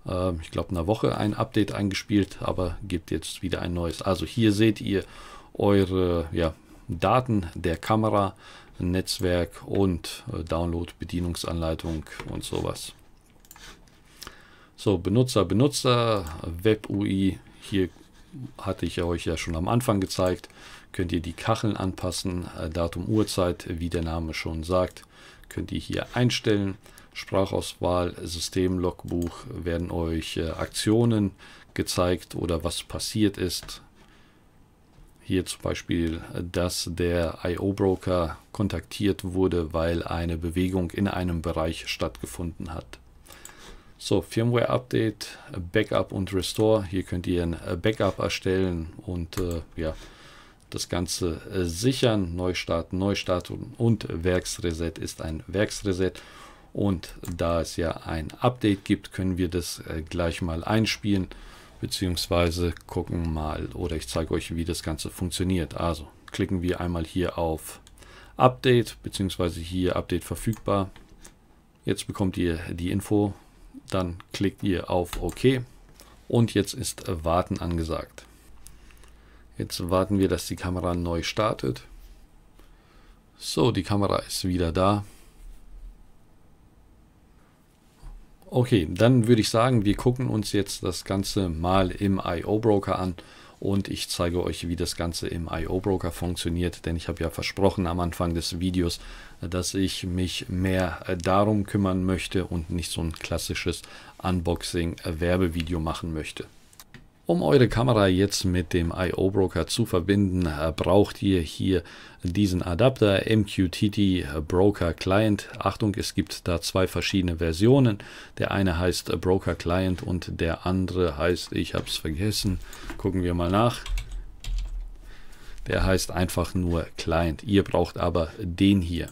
äh, ich glaube, einer Woche ein Update eingespielt, aber gibt jetzt wieder ein neues. Also hier seht ihr eure ja, Daten der Kamera, Netzwerk und äh, Download, Bedienungsanleitung und sowas. So, Benutzer, Benutzer, Web UI, hier hatte ich euch ja schon am Anfang gezeigt, könnt ihr die Kacheln anpassen, äh, Datum, Uhrzeit, wie der Name schon sagt, könnt ihr hier einstellen. Sprachauswahl, System, Logbuch werden euch äh, Aktionen gezeigt oder was passiert ist. Hier zum Beispiel, äh, dass der IO-Broker kontaktiert wurde, weil eine Bewegung in einem Bereich stattgefunden hat. So, Firmware Update, Backup und Restore. Hier könnt ihr ein äh, Backup erstellen und äh, ja, das Ganze äh, sichern. Neustart, Neustart und Werksreset ist ein Werksreset. Und da es ja ein Update gibt, können wir das äh, gleich mal einspielen, beziehungsweise gucken mal oder ich zeige euch, wie das Ganze funktioniert. Also klicken wir einmal hier auf Update, beziehungsweise hier Update verfügbar. Jetzt bekommt ihr die Info, dann klickt ihr auf OK und jetzt ist Warten angesagt. Jetzt warten wir, dass die Kamera neu startet. So, die Kamera ist wieder da. Okay, dann würde ich sagen, wir gucken uns jetzt das Ganze mal im IO Broker an und ich zeige euch, wie das Ganze im IO Broker funktioniert, denn ich habe ja versprochen am Anfang des Videos, dass ich mich mehr äh, darum kümmern möchte und nicht so ein klassisches Unboxing-Werbevideo machen möchte. Um eure Kamera jetzt mit dem I.O. Broker zu verbinden, braucht ihr hier diesen Adapter MQTT Broker Client. Achtung, es gibt da zwei verschiedene Versionen. Der eine heißt Broker Client und der andere heißt, ich habe es vergessen, gucken wir mal nach. Der heißt einfach nur Client. Ihr braucht aber den hier.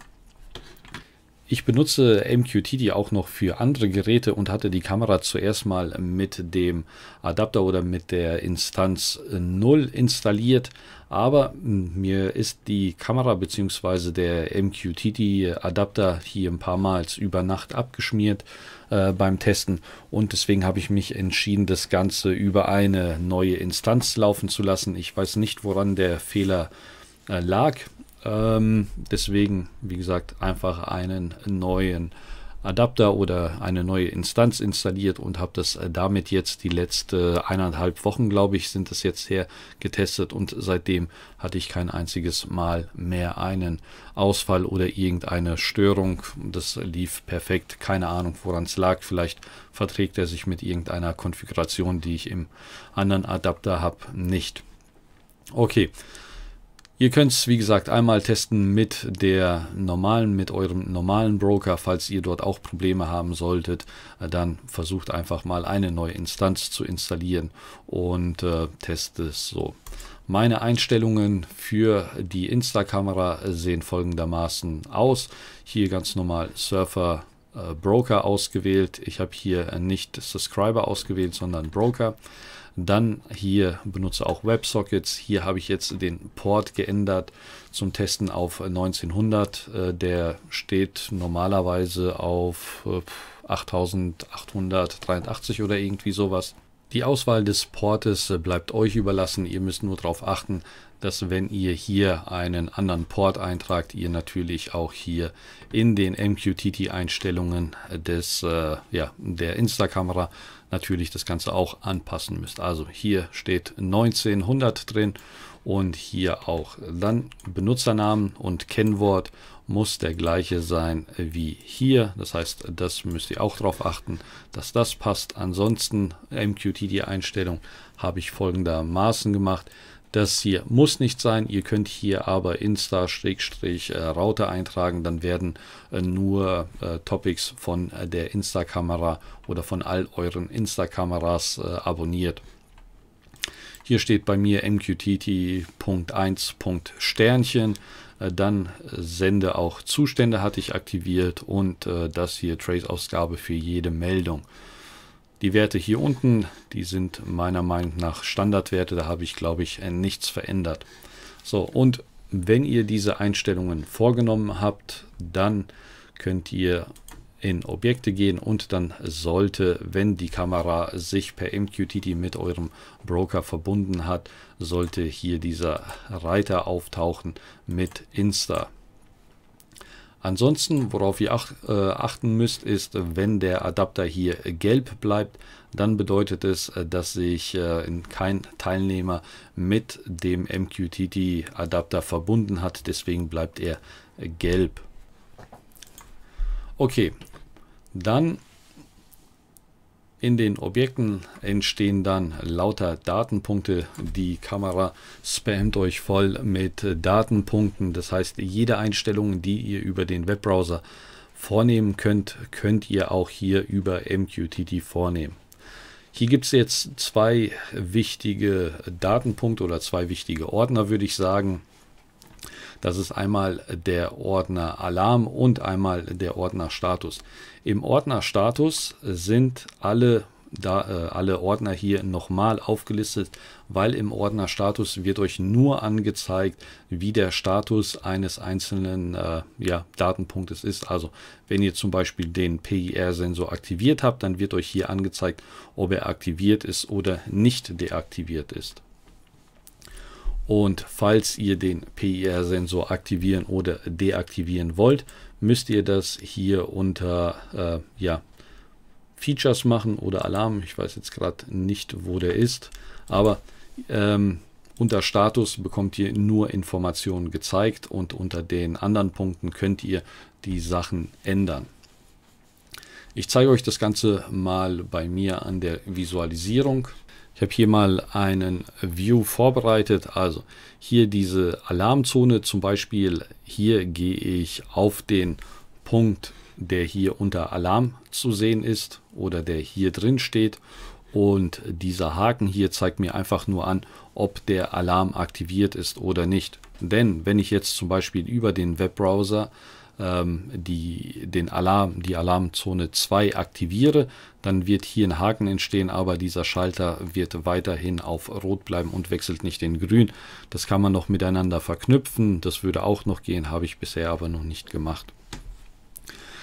Ich benutze MQTT auch noch für andere Geräte und hatte die Kamera zuerst mal mit dem Adapter oder mit der Instanz 0 installiert, aber hm, mir ist die Kamera bzw. der MQTT Adapter hier ein paar Mal über Nacht abgeschmiert äh, beim Testen und deswegen habe ich mich entschieden, das Ganze über eine neue Instanz laufen zu lassen. Ich weiß nicht, woran der Fehler äh, lag ähm, deswegen, wie gesagt, einfach einen neuen Adapter oder eine neue Instanz installiert und habe das äh, damit jetzt die letzten eineinhalb Wochen, glaube ich, sind das jetzt her getestet und seitdem hatte ich kein einziges Mal mehr einen Ausfall oder irgendeine Störung. Das lief perfekt, keine Ahnung, woran es lag. Vielleicht verträgt er sich mit irgendeiner Konfiguration, die ich im anderen Adapter habe, nicht. Okay. Ihr könnt es, wie gesagt, einmal testen mit der normalen, mit eurem normalen Broker. Falls ihr dort auch Probleme haben solltet, äh, dann versucht einfach mal eine neue Instanz zu installieren und äh, testet es so. Meine Einstellungen für die Insta-Kamera sehen folgendermaßen aus. Hier ganz normal Surfer äh, Broker ausgewählt. Ich habe hier nicht Subscriber ausgewählt, sondern Broker. Dann hier benutze auch WebSockets. Hier habe ich jetzt den Port geändert zum Testen auf 1900. Äh, der steht normalerweise auf 8883 äh, oder irgendwie sowas. Die Auswahl des Portes äh, bleibt euch überlassen. Ihr müsst nur darauf achten, dass wenn ihr hier einen anderen Port eintragt, ihr natürlich auch hier in den MQTT-Einstellungen des äh, ja, der Instakamera natürlich das Ganze auch anpassen müsst. Also hier steht 1900 drin und hier auch dann Benutzernamen und Kennwort muss der gleiche sein wie hier. Das heißt, das müsst ihr auch darauf achten, dass das passt. Ansonsten MQTT-Einstellung habe ich folgendermaßen gemacht. Das hier muss nicht sein. Ihr könnt hier aber Insta-Router äh, eintragen. Dann werden äh, nur äh, Topics von der Insta-Kamera oder von all euren Insta-Kameras abonniert. Hier steht bei mir MQTT.1.Sternchen. Dann sende auch Zustände hatte ich aktiviert und das hier Trace-Ausgabe für jede Meldung. Die Werte hier unten, die sind meiner Meinung nach Standardwerte, da habe ich glaube ich äh, nichts verändert. So, und wenn ihr diese Einstellungen vorgenommen habt, dann könnt ihr in Objekte gehen und dann sollte, wenn die Kamera sich per MQTT mit eurem Broker verbunden hat, sollte hier dieser Reiter auftauchen mit Insta. Ansonsten, worauf ihr ach, äh, achten müsst, ist, wenn der Adapter hier gelb bleibt, dann bedeutet es, äh, dass sich äh, kein Teilnehmer mit dem MQTT-Adapter verbunden hat. Deswegen bleibt er äh, gelb. Okay, dann in den Objekten entstehen dann lauter Datenpunkte. Die Kamera spammt euch voll mit Datenpunkten. Das heißt, jede Einstellung, die ihr über den Webbrowser vornehmen könnt, könnt ihr auch hier über MQTT vornehmen. Hier gibt es jetzt zwei wichtige Datenpunkte oder zwei wichtige Ordner, würde ich sagen. Das ist einmal der Ordner Alarm und einmal der Ordner Status. Im Ordner Status sind alle da, äh, alle Ordner hier nochmal aufgelistet, weil im Ordner Status wird euch nur angezeigt, wie der Status eines einzelnen äh, ja, Datenpunktes ist. Also wenn ihr zum Beispiel den PIR-Sensor aktiviert habt, dann wird euch hier angezeigt, ob er aktiviert ist oder nicht deaktiviert ist. Und falls ihr den PIR-Sensor aktivieren oder deaktivieren wollt, müsst ihr das hier unter äh, ja, Features machen oder Alarm. Ich weiß jetzt gerade nicht, wo der ist, aber ähm, unter Status bekommt ihr nur Informationen gezeigt und unter den anderen Punkten könnt ihr die Sachen ändern. Ich zeige euch das Ganze mal bei mir an der Visualisierung. Ich habe hier mal einen View vorbereitet, also hier diese Alarmzone zum Beispiel. Hier gehe ich auf den Punkt, der hier unter Alarm zu sehen ist oder der hier drin steht. Und dieser Haken hier zeigt mir einfach nur an, ob der Alarm aktiviert ist oder nicht. Denn wenn ich jetzt zum Beispiel über den Webbrowser ähm, die, den Alarm, die Alarmzone 2 aktiviere, dann wird hier ein Haken entstehen, aber dieser Schalter wird weiterhin auf Rot bleiben und wechselt nicht in Grün. Das kann man noch miteinander verknüpfen, das würde auch noch gehen, habe ich bisher aber noch nicht gemacht.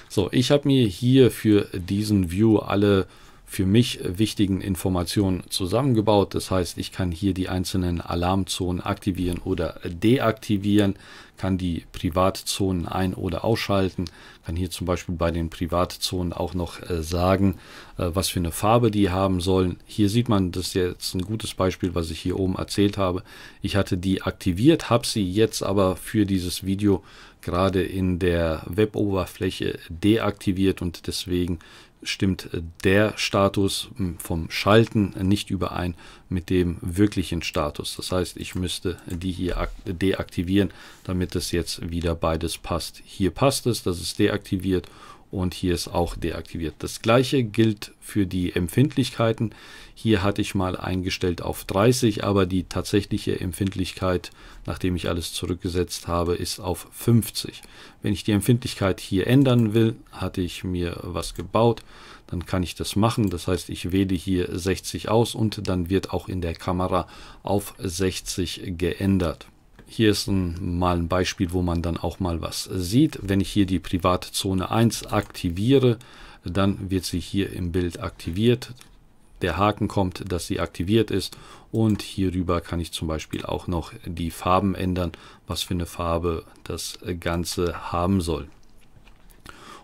So, ich habe mir hier für diesen View alle für mich wichtigen Informationen zusammengebaut. Das heißt, ich kann hier die einzelnen Alarmzonen aktivieren oder deaktivieren, kann die Privatzonen ein- oder ausschalten, kann hier zum Beispiel bei den Privatzonen auch noch äh, sagen, äh, was für eine Farbe die haben sollen. Hier sieht man, das ist jetzt ein gutes Beispiel, was ich hier oben erzählt habe. Ich hatte die aktiviert, habe sie jetzt aber für dieses Video gerade in der Web-Oberfläche deaktiviert und deswegen stimmt der Status hm, vom Schalten nicht überein mit dem wirklichen Status. Das heißt, ich müsste die hier deaktivieren, damit es jetzt wieder beides passt. Hier passt es, das ist deaktiviert und hier ist auch deaktiviert. Das gleiche gilt für die Empfindlichkeiten. Hier hatte ich mal eingestellt auf 30, aber die tatsächliche Empfindlichkeit, nachdem ich alles zurückgesetzt habe, ist auf 50. Wenn ich die Empfindlichkeit hier ändern will, hatte ich mir was gebaut, dann kann ich das machen. Das heißt, ich wähle hier 60 aus und dann wird auch in der Kamera auf 60 geändert. Hier ist ein, mal ein Beispiel, wo man dann auch mal was sieht. Wenn ich hier die Privatzone 1 aktiviere, dann wird sie hier im Bild aktiviert. Der Haken kommt, dass sie aktiviert ist und hierüber kann ich zum Beispiel auch noch die Farben ändern, was für eine Farbe das Ganze haben soll.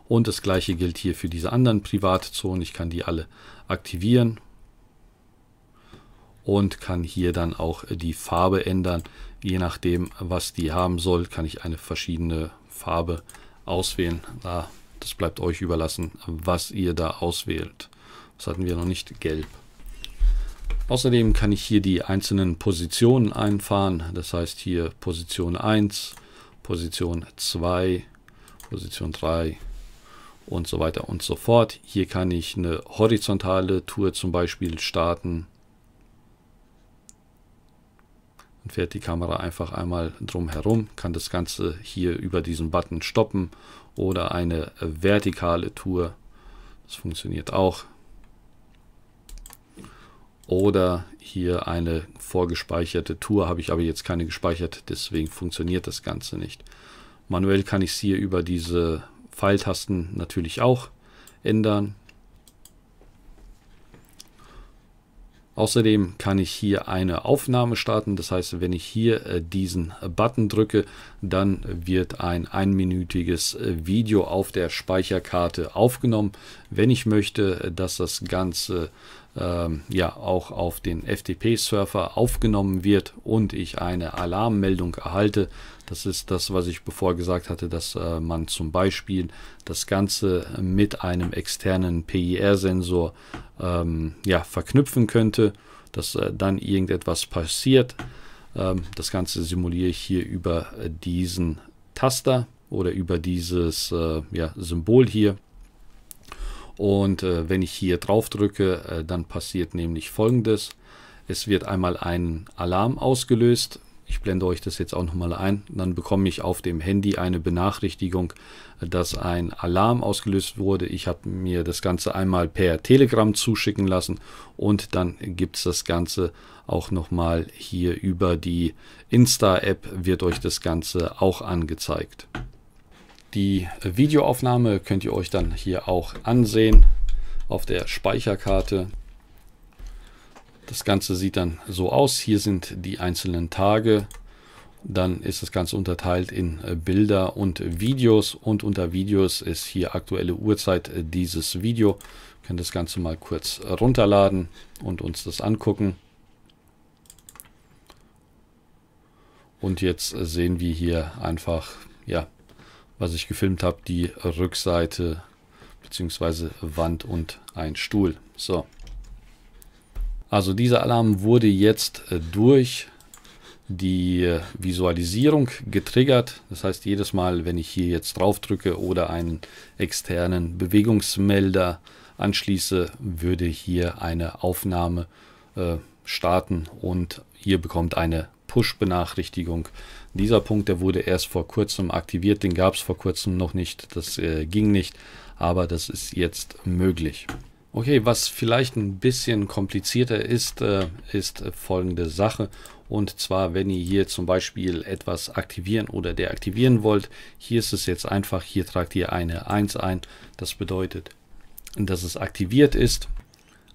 Und das gleiche gilt hier für diese anderen Privatzonen. Ich kann die alle aktivieren und kann hier dann auch die Farbe ändern, Je nachdem, was die haben soll, kann ich eine verschiedene Farbe auswählen. Ah, das bleibt euch überlassen, was ihr da auswählt. Das hatten wir noch nicht, gelb. Außerdem kann ich hier die einzelnen Positionen einfahren. Das heißt hier Position 1, Position 2, Position 3 und so weiter und so fort. Hier kann ich eine horizontale Tour zum Beispiel starten und fährt die Kamera einfach einmal drum herum, kann das Ganze hier über diesen Button stoppen oder eine vertikale Tour, das funktioniert auch. Oder hier eine vorgespeicherte Tour, habe ich aber jetzt keine gespeichert, deswegen funktioniert das Ganze nicht. Manuell kann ich es hier über diese Pfeiltasten natürlich auch ändern. Außerdem kann ich hier eine Aufnahme starten. Das heißt, wenn ich hier äh, diesen Button drücke, dann wird ein einminütiges äh, Video auf der Speicherkarte aufgenommen. Wenn ich möchte, äh, dass das Ganze ähm, ja auch auf den FTP-Surfer aufgenommen wird und ich eine Alarmmeldung erhalte, das ist das, was ich bevor gesagt hatte, dass äh, man zum Beispiel das Ganze mit einem externen PIR-Sensor ähm, ja, verknüpfen könnte, dass äh, dann irgendetwas passiert. Ähm, das Ganze simuliere ich hier über äh, diesen Taster oder über dieses äh, ja, Symbol hier. Und äh, wenn ich hier drauf drücke, äh, dann passiert nämlich folgendes. Es wird einmal ein Alarm ausgelöst ich blende euch das jetzt auch nochmal ein, dann bekomme ich auf dem Handy eine Benachrichtigung, dass ein Alarm ausgelöst wurde. Ich habe mir das Ganze einmal per Telegram zuschicken lassen und dann gibt es das Ganze auch nochmal hier über die Insta-App wird euch das Ganze auch angezeigt. Die Videoaufnahme könnt ihr euch dann hier auch ansehen auf der Speicherkarte. Das Ganze sieht dann so aus. Hier sind die einzelnen Tage. Dann ist das Ganze unterteilt in äh, Bilder und Videos. Und unter Videos ist hier aktuelle Uhrzeit äh, dieses Video. Wir können das Ganze mal kurz runterladen und uns das angucken. Und jetzt äh, sehen wir hier einfach, ja, was ich gefilmt habe, die Rückseite bzw. Wand und ein Stuhl. So. Also dieser Alarm wurde jetzt äh, durch die äh, Visualisierung getriggert. Das heißt, jedes Mal, wenn ich hier jetzt drauf drücke oder einen externen Bewegungsmelder anschließe, würde hier eine Aufnahme äh, starten und hier bekommt eine Push-Benachrichtigung. Dieser Punkt, der wurde erst vor kurzem aktiviert, den gab es vor kurzem noch nicht, das äh, ging nicht, aber das ist jetzt möglich. Okay, was vielleicht ein bisschen komplizierter ist, äh, ist folgende Sache. Und zwar, wenn ihr hier zum Beispiel etwas aktivieren oder deaktivieren wollt, hier ist es jetzt einfach, hier tragt ihr eine 1 ein. Das bedeutet, dass es aktiviert ist.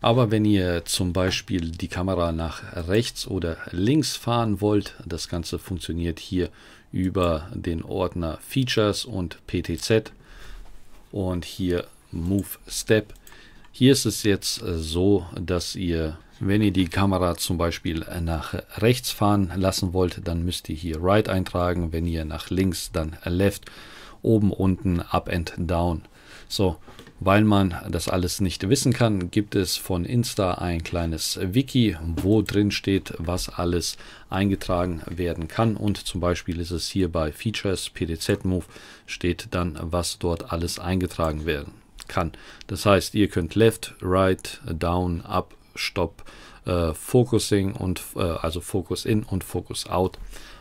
Aber wenn ihr zum Beispiel die Kamera nach rechts oder links fahren wollt, das Ganze funktioniert hier über den Ordner Features und PTZ und hier Move Step hier ist es jetzt äh, so, dass ihr, wenn ihr die Kamera zum Beispiel äh, nach rechts fahren lassen wollt, dann müsst ihr hier Right eintragen. Wenn ihr nach links, dann Left. Oben, unten, Up and Down. So, weil man das alles nicht wissen kann, gibt es von Insta ein kleines Wiki, wo drin steht, was alles eingetragen werden kann. Und zum Beispiel ist es hier bei Features PDZ Move steht dann, was dort alles eingetragen werden kann. Das heißt, ihr könnt left, right, down, up, stop, äh, focusing und äh, also focus in und focus out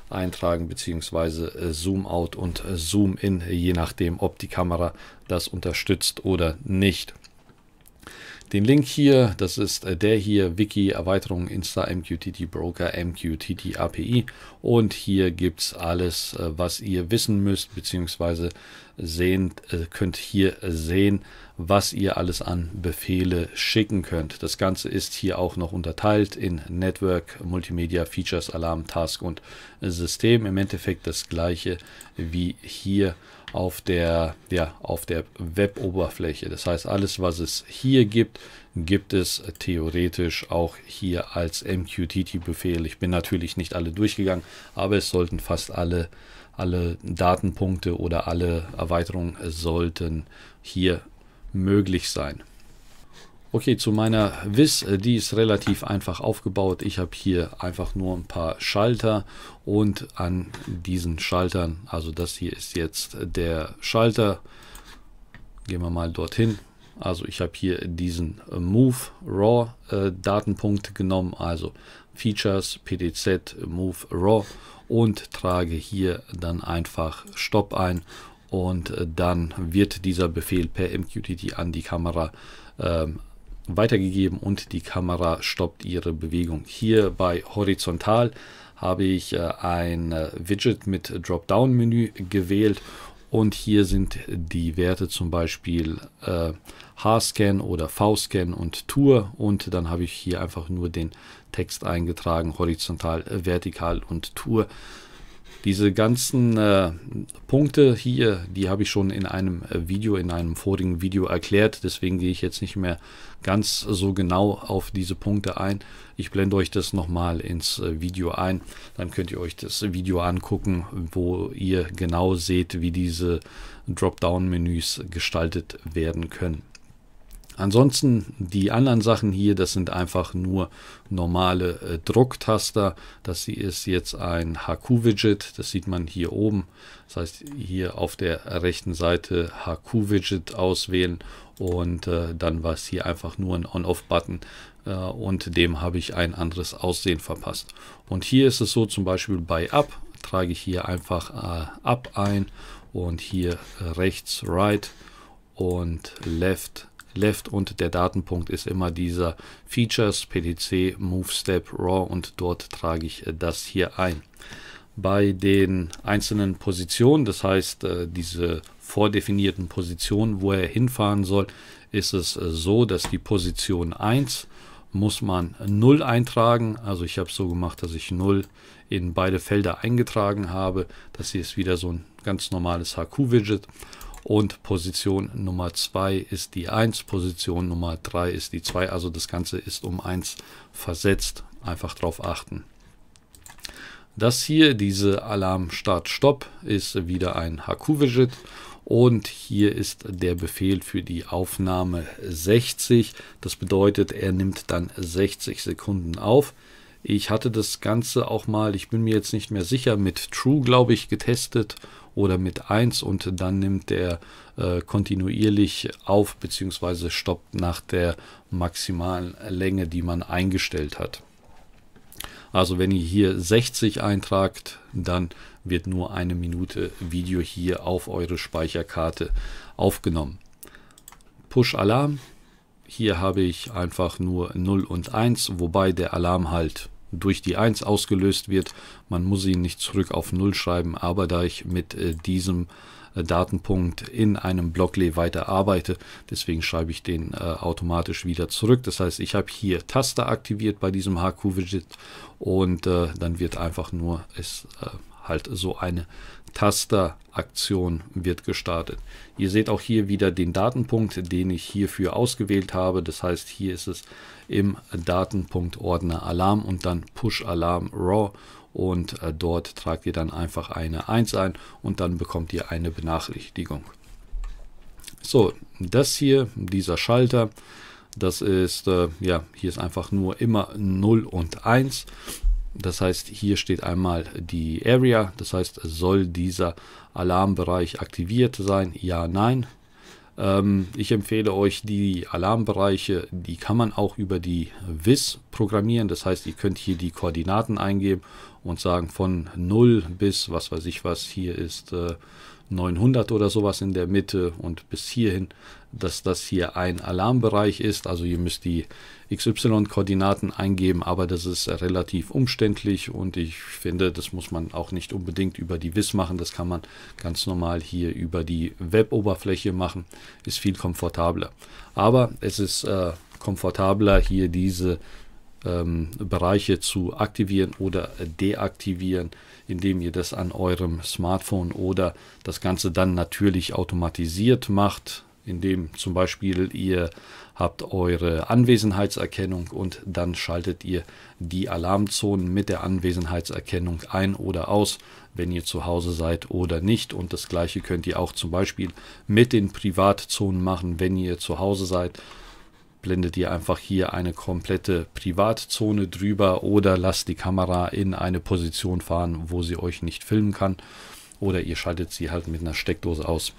eintragen beziehungsweise äh, zoom out und äh, zoom in, je nachdem, ob die Kamera das unterstützt oder nicht. Den Link hier, das ist äh, der hier, Wiki, Erweiterung, Insta, MQTT Broker, MQTT API. Und hier gibt es alles, äh, was ihr wissen müsst, beziehungsweise sehen, äh, könnt hier sehen, was ihr alles an Befehle schicken könnt. Das Ganze ist hier auch noch unterteilt in Network, Multimedia, Features, Alarm, Task und System. Im Endeffekt das gleiche wie hier auf der, ja, auf der Web-Oberfläche. Das heißt, alles, was es hier gibt, gibt es theoretisch auch hier als MQTT-Befehl. Ich bin natürlich nicht alle durchgegangen, aber es sollten fast alle, alle Datenpunkte oder alle Erweiterungen sollten hier möglich sein. Okay, zu meiner Wiss, äh, die ist relativ einfach aufgebaut. Ich habe hier einfach nur ein paar Schalter und an diesen Schaltern, also das hier ist jetzt der Schalter. Gehen wir mal dorthin. Also ich habe hier diesen äh, Move Raw äh, Datenpunkt genommen, also Features, PDZ, Move Raw und trage hier dann einfach Stopp ein und äh, dann wird dieser Befehl per MQTT an die Kamera ähm, weitergegeben und die Kamera stoppt ihre Bewegung. Hier bei Horizontal habe ich äh, ein äh, Widget mit Dropdown-Menü gewählt und hier sind die Werte zum Beispiel äh, H-Scan oder V-Scan und Tour und dann habe ich hier einfach nur den Text eingetragen, horizontal, vertikal und Tour. Diese ganzen äh, Punkte hier, die habe ich schon in einem äh, Video, in einem vorigen Video erklärt. Deswegen gehe ich jetzt nicht mehr ganz so genau auf diese Punkte ein. Ich blende euch das nochmal ins äh, Video ein. Dann könnt ihr euch das Video angucken, wo ihr genau seht, wie diese Dropdown-Menüs gestaltet werden können. Ansonsten die anderen Sachen hier, das sind einfach nur normale äh, Drucktaster. Das ist jetzt ein HQ-Widget, das sieht man hier oben. Das heißt, hier auf der rechten Seite HQ-Widget auswählen und äh, dann war es hier einfach nur ein On-Off-Button äh, und dem habe ich ein anderes Aussehen verpasst. Und hier ist es so, zum Beispiel bei Up trage ich hier einfach äh, Up ein und hier rechts Right und Left left und der Datenpunkt ist immer dieser Features, PDC, Move Step, Raw und dort trage ich äh, das hier ein. Bei den einzelnen Positionen, das heißt äh, diese vordefinierten Positionen, wo er hinfahren soll, ist es äh, so, dass die Position 1 muss man 0 eintragen. Also ich habe es so gemacht, dass ich 0 in beide Felder eingetragen habe. Das hier ist wieder so ein ganz normales HQ-Widget und Position Nummer 2 ist die 1, Position Nummer 3 ist die 2, also das Ganze ist um 1 versetzt, einfach drauf achten. Das hier, diese Alarm Start Stopp, ist wieder ein HQ-Widget und hier ist der Befehl für die Aufnahme 60. Das bedeutet, er nimmt dann 60 Sekunden auf. Ich hatte das Ganze auch mal, ich bin mir jetzt nicht mehr sicher, mit True, glaube ich, getestet oder mit 1 und dann nimmt er äh, kontinuierlich auf bzw. stoppt nach der maximalen Länge, die man eingestellt hat. Also wenn ihr hier 60 eintragt, dann wird nur eine Minute Video hier auf eure Speicherkarte aufgenommen. Push Alarm. Hier habe ich einfach nur 0 und 1, wobei der Alarm halt durch die 1 ausgelöst wird. Man muss ihn nicht zurück auf 0 schreiben, aber da ich mit äh, diesem äh, Datenpunkt in einem Blockley weiter arbeite, deswegen schreibe ich den äh, automatisch wieder zurück. Das heißt, ich habe hier Taster aktiviert bei diesem HQ-Widget und äh, dann wird einfach nur es äh, halt so eine Tasteraktion wird gestartet. Ihr seht auch hier wieder den Datenpunkt, den ich hierfür ausgewählt habe. Das heißt, hier ist es im Datenpunktordner Alarm und dann Push Alarm Raw und äh, dort tragt ihr dann einfach eine 1 ein und dann bekommt ihr eine Benachrichtigung. So, das hier, dieser Schalter, das ist, äh, ja, hier ist einfach nur immer 0 und 1. Das heißt, hier steht einmal die Area, das heißt, soll dieser Alarmbereich aktiviert sein? Ja, nein. Ähm, ich empfehle euch die Alarmbereiche, die kann man auch über die WIS programmieren. Das heißt, ihr könnt hier die Koordinaten eingeben und sagen von 0 bis was weiß ich was, hier ist 900 äh, oder sowas in der Mitte und bis hierhin dass das hier ein Alarmbereich ist. Also ihr müsst die XY-Koordinaten eingeben, aber das ist relativ umständlich und ich finde, das muss man auch nicht unbedingt über die WIS machen. Das kann man ganz normal hier über die Web-Oberfläche machen. Ist viel komfortabler. Aber es ist äh, komfortabler, hier diese ähm, Bereiche zu aktivieren oder deaktivieren, indem ihr das an eurem Smartphone oder das Ganze dann natürlich automatisiert macht indem zum Beispiel ihr habt eure Anwesenheitserkennung und dann schaltet ihr die Alarmzonen mit der Anwesenheitserkennung ein oder aus, wenn ihr zu Hause seid oder nicht. Und das gleiche könnt ihr auch zum Beispiel mit den Privatzonen machen, wenn ihr zu Hause seid. Blendet ihr einfach hier eine komplette Privatzone drüber oder lasst die Kamera in eine Position fahren, wo sie euch nicht filmen kann. Oder ihr schaltet sie halt mit einer Steckdose aus.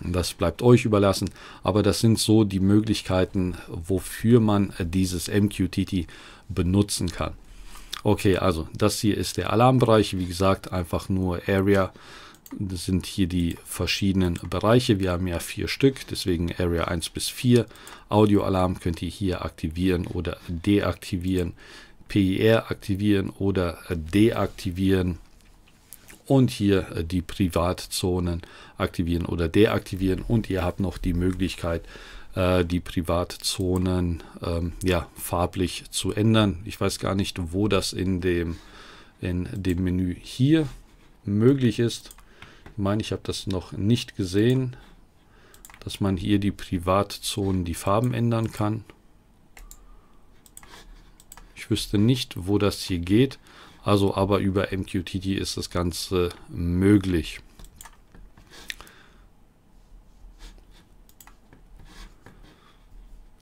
Das bleibt euch überlassen, aber das sind so die Möglichkeiten, wofür man äh, dieses MQTT benutzen kann. Okay, also das hier ist der Alarmbereich, wie gesagt, einfach nur Area. Das sind hier die verschiedenen Bereiche. Wir haben ja vier Stück, deswegen Area 1 bis 4. Audioalarm könnt ihr hier aktivieren oder deaktivieren. PIR aktivieren oder äh, deaktivieren und hier äh, die Privatzonen aktivieren oder deaktivieren und ihr habt noch die Möglichkeit, äh, die Privatzonen ähm, ja, farblich zu ändern. Ich weiß gar nicht, wo das in dem, in dem Menü hier möglich ist. Ich meine, ich habe das noch nicht gesehen, dass man hier die Privatzonen, die Farben ändern kann. Ich wüsste nicht, wo das hier geht. Also aber über MQTT ist das Ganze möglich.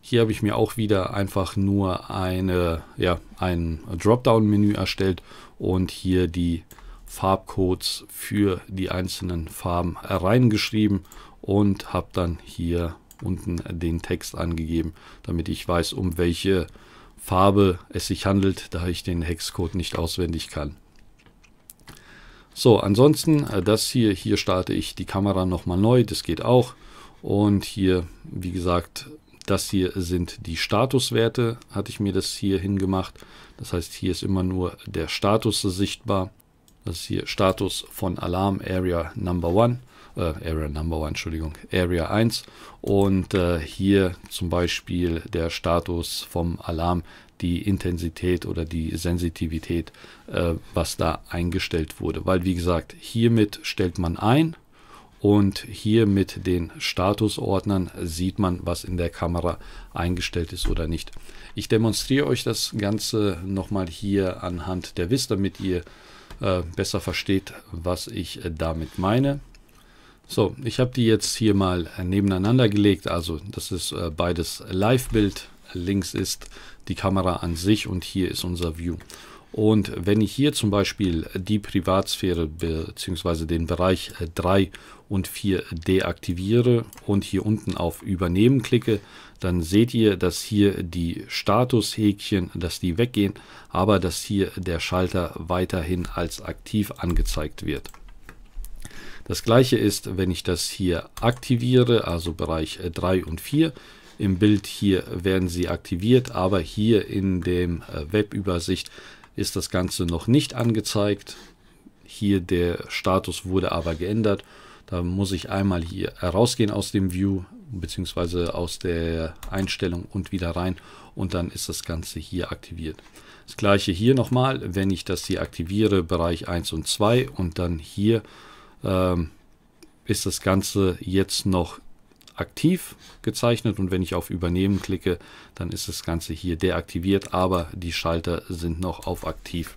Hier habe ich mir auch wieder einfach nur eine, ja, ein Dropdown-Menü erstellt und hier die Farbcodes für die einzelnen Farben reingeschrieben und habe dann hier unten den Text angegeben, damit ich weiß, um welche Farbe es sich handelt, da ich den Hexcode nicht auswendig kann. So, ansonsten äh, das hier, hier starte ich die Kamera nochmal neu, das geht auch. Und hier, wie gesagt, das hier sind die Statuswerte, hatte ich mir das hier hingemacht. Das heißt, hier ist immer nur der Status sichtbar. Das ist hier Status von Alarm Area Number One äh, Area Number One, Entschuldigung, Area 1. Und äh, hier zum Beispiel der Status vom Alarm, die Intensität oder die Sensitivität, äh, was da eingestellt wurde. Weil wie gesagt, hiermit stellt man ein und hier mit den Statusordnern sieht man, was in der Kamera eingestellt ist oder nicht. Ich demonstriere euch das Ganze nochmal hier anhand der WIS, damit ihr äh, besser versteht, was ich äh, damit meine. So, ich habe die jetzt hier mal äh, nebeneinander gelegt. Also das ist äh, beides Live-Bild. Links ist die Kamera an sich und hier ist unser View. Und wenn ich hier zum Beispiel die Privatsphäre bzw. den Bereich 3 äh, und 4 deaktiviere und hier unten auf Übernehmen klicke, dann seht ihr, dass hier die Statushäkchen, dass die weggehen, aber dass hier der Schalter weiterhin als aktiv angezeigt wird. Das gleiche ist, wenn ich das hier aktiviere, also Bereich 3 äh, und 4. Im Bild hier werden sie aktiviert, aber hier in dem äh, Webübersicht ist das Ganze noch nicht angezeigt. Hier der Status wurde aber geändert. Da muss ich einmal hier herausgehen aus dem View beziehungsweise aus der Einstellung und wieder rein und dann ist das Ganze hier aktiviert. Das gleiche hier nochmal, wenn ich das hier aktiviere, Bereich 1 und 2 und dann hier ähm, ist das Ganze jetzt noch aktiv gezeichnet und wenn ich auf Übernehmen klicke, dann ist das Ganze hier deaktiviert, aber die Schalter sind noch auf aktiv.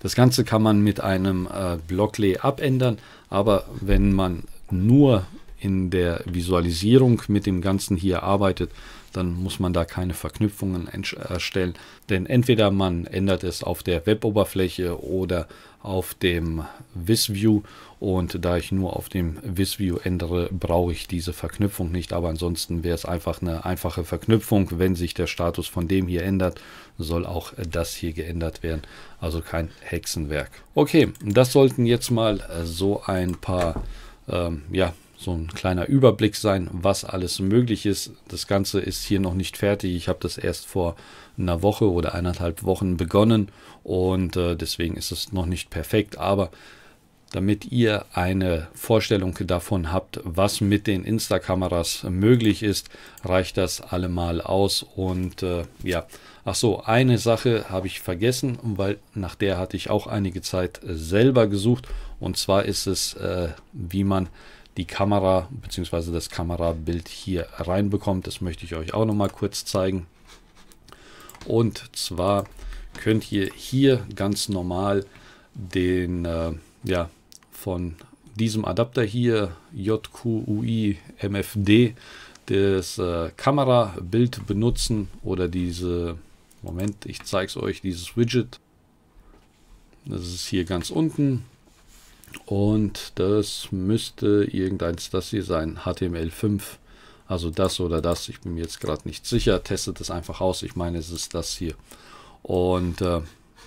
Das Ganze kann man mit einem äh, Blocklay abändern, aber wenn man nur in der Visualisierung mit dem Ganzen hier arbeitet, dann muss man da keine Verknüpfungen erstellen. Denn entweder man ändert es auf der Weboberfläche oder auf dem VisView und da ich nur auf dem VisView ändere, brauche ich diese Verknüpfung nicht, aber ansonsten wäre es einfach eine einfache Verknüpfung. Wenn sich der Status von dem hier ändert, soll auch das hier geändert werden, also kein Hexenwerk. Okay, das sollten jetzt mal so ein paar ähm, ja, so ein kleiner Überblick sein, was alles möglich ist. Das Ganze ist hier noch nicht fertig. Ich habe das erst vor einer Woche oder eineinhalb Wochen begonnen und äh, deswegen ist es noch nicht perfekt. Aber damit ihr eine Vorstellung davon habt, was mit den Insta-Kameras möglich ist, reicht das allemal aus. Und äh, ja, ach so, eine Sache habe ich vergessen, weil nach der hatte ich auch einige Zeit selber gesucht. Und zwar ist es, äh, wie man die Kamera bzw. das Kamerabild hier reinbekommt. Das möchte ich euch auch noch mal kurz zeigen. Und zwar könnt ihr hier ganz normal den äh, ja, von diesem Adapter hier JQUI MFD das äh, Kamerabild benutzen oder diese Moment, ich zeige es euch, dieses Widget. Das ist hier ganz unten. Und das müsste irgendeins das hier sein, HTML5. Also das oder das, ich bin mir jetzt gerade nicht sicher. Testet es einfach aus. Ich meine, es ist das hier. Und äh,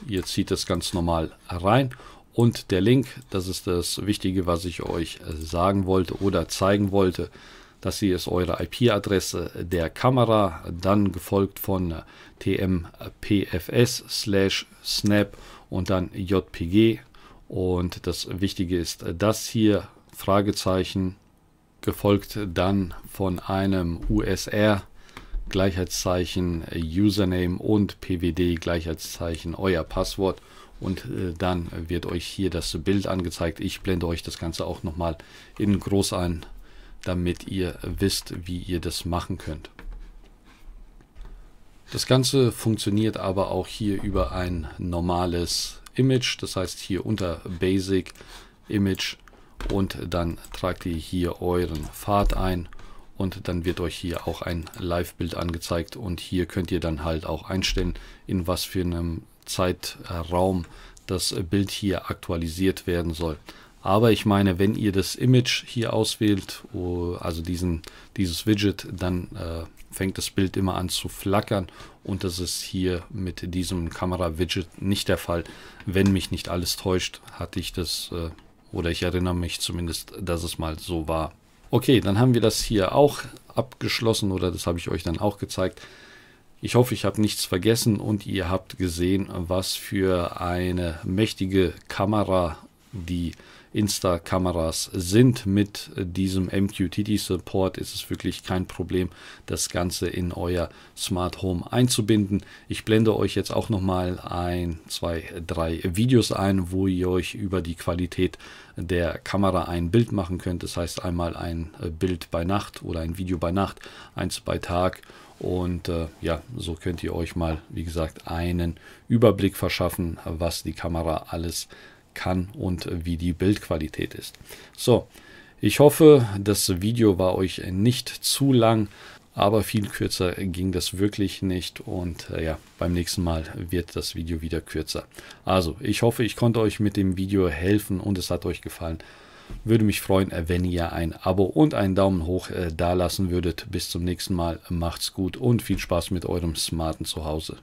ihr zieht es ganz normal rein. Und der Link, das ist das Wichtige, was ich euch äh, sagen wollte oder zeigen wollte. Das hier ist eure IP-Adresse der Kamera, dann gefolgt von äh, tmpfs/snap und dann jpg und das Wichtige ist, dass hier Fragezeichen gefolgt dann von einem USR Gleichheitszeichen Username und PWD Gleichheitszeichen euer Passwort und äh, dann wird euch hier das Bild angezeigt. Ich blende euch das Ganze auch nochmal in groß ein, damit ihr wisst, wie ihr das machen könnt. Das Ganze funktioniert aber auch hier über ein normales Image, das heißt hier unter Basic Image und dann tragt ihr hier euren Pfad ein und dann wird euch hier auch ein Live-Bild angezeigt und hier könnt ihr dann halt auch einstellen, in was für einem Zeitraum das Bild hier aktualisiert werden soll. Aber ich meine, wenn ihr das Image hier auswählt, also diesen, dieses Widget, dann äh, fängt das Bild immer an zu flackern und das ist hier mit diesem Kamera-Widget nicht der Fall. Wenn mich nicht alles täuscht, hatte ich das, äh, oder ich erinnere mich zumindest, dass es mal so war. Okay, dann haben wir das hier auch abgeschlossen oder das habe ich euch dann auch gezeigt. Ich hoffe, ich habe nichts vergessen und ihr habt gesehen, was für eine mächtige Kamera die Insta-Kameras sind. Mit diesem MQTT-Support ist es wirklich kein Problem, das Ganze in euer Smart Home einzubinden. Ich blende euch jetzt auch nochmal ein, zwei, drei Videos ein, wo ihr euch über die Qualität der Kamera ein Bild machen könnt. Das heißt einmal ein äh, Bild bei Nacht oder ein Video bei Nacht, eins bei Tag und äh, ja, so könnt ihr euch mal, wie gesagt, einen Überblick verschaffen, was die Kamera alles kann und wie die Bildqualität ist. So, ich hoffe, das Video war euch nicht zu lang, aber viel kürzer ging das wirklich nicht und äh, ja, beim nächsten Mal wird das Video wieder kürzer. Also, ich hoffe, ich konnte euch mit dem Video helfen und es hat euch gefallen. Würde mich freuen, wenn ihr ein Abo und einen Daumen hoch äh, da lassen würdet. Bis zum nächsten Mal, macht's gut und viel Spaß mit eurem smarten Zuhause.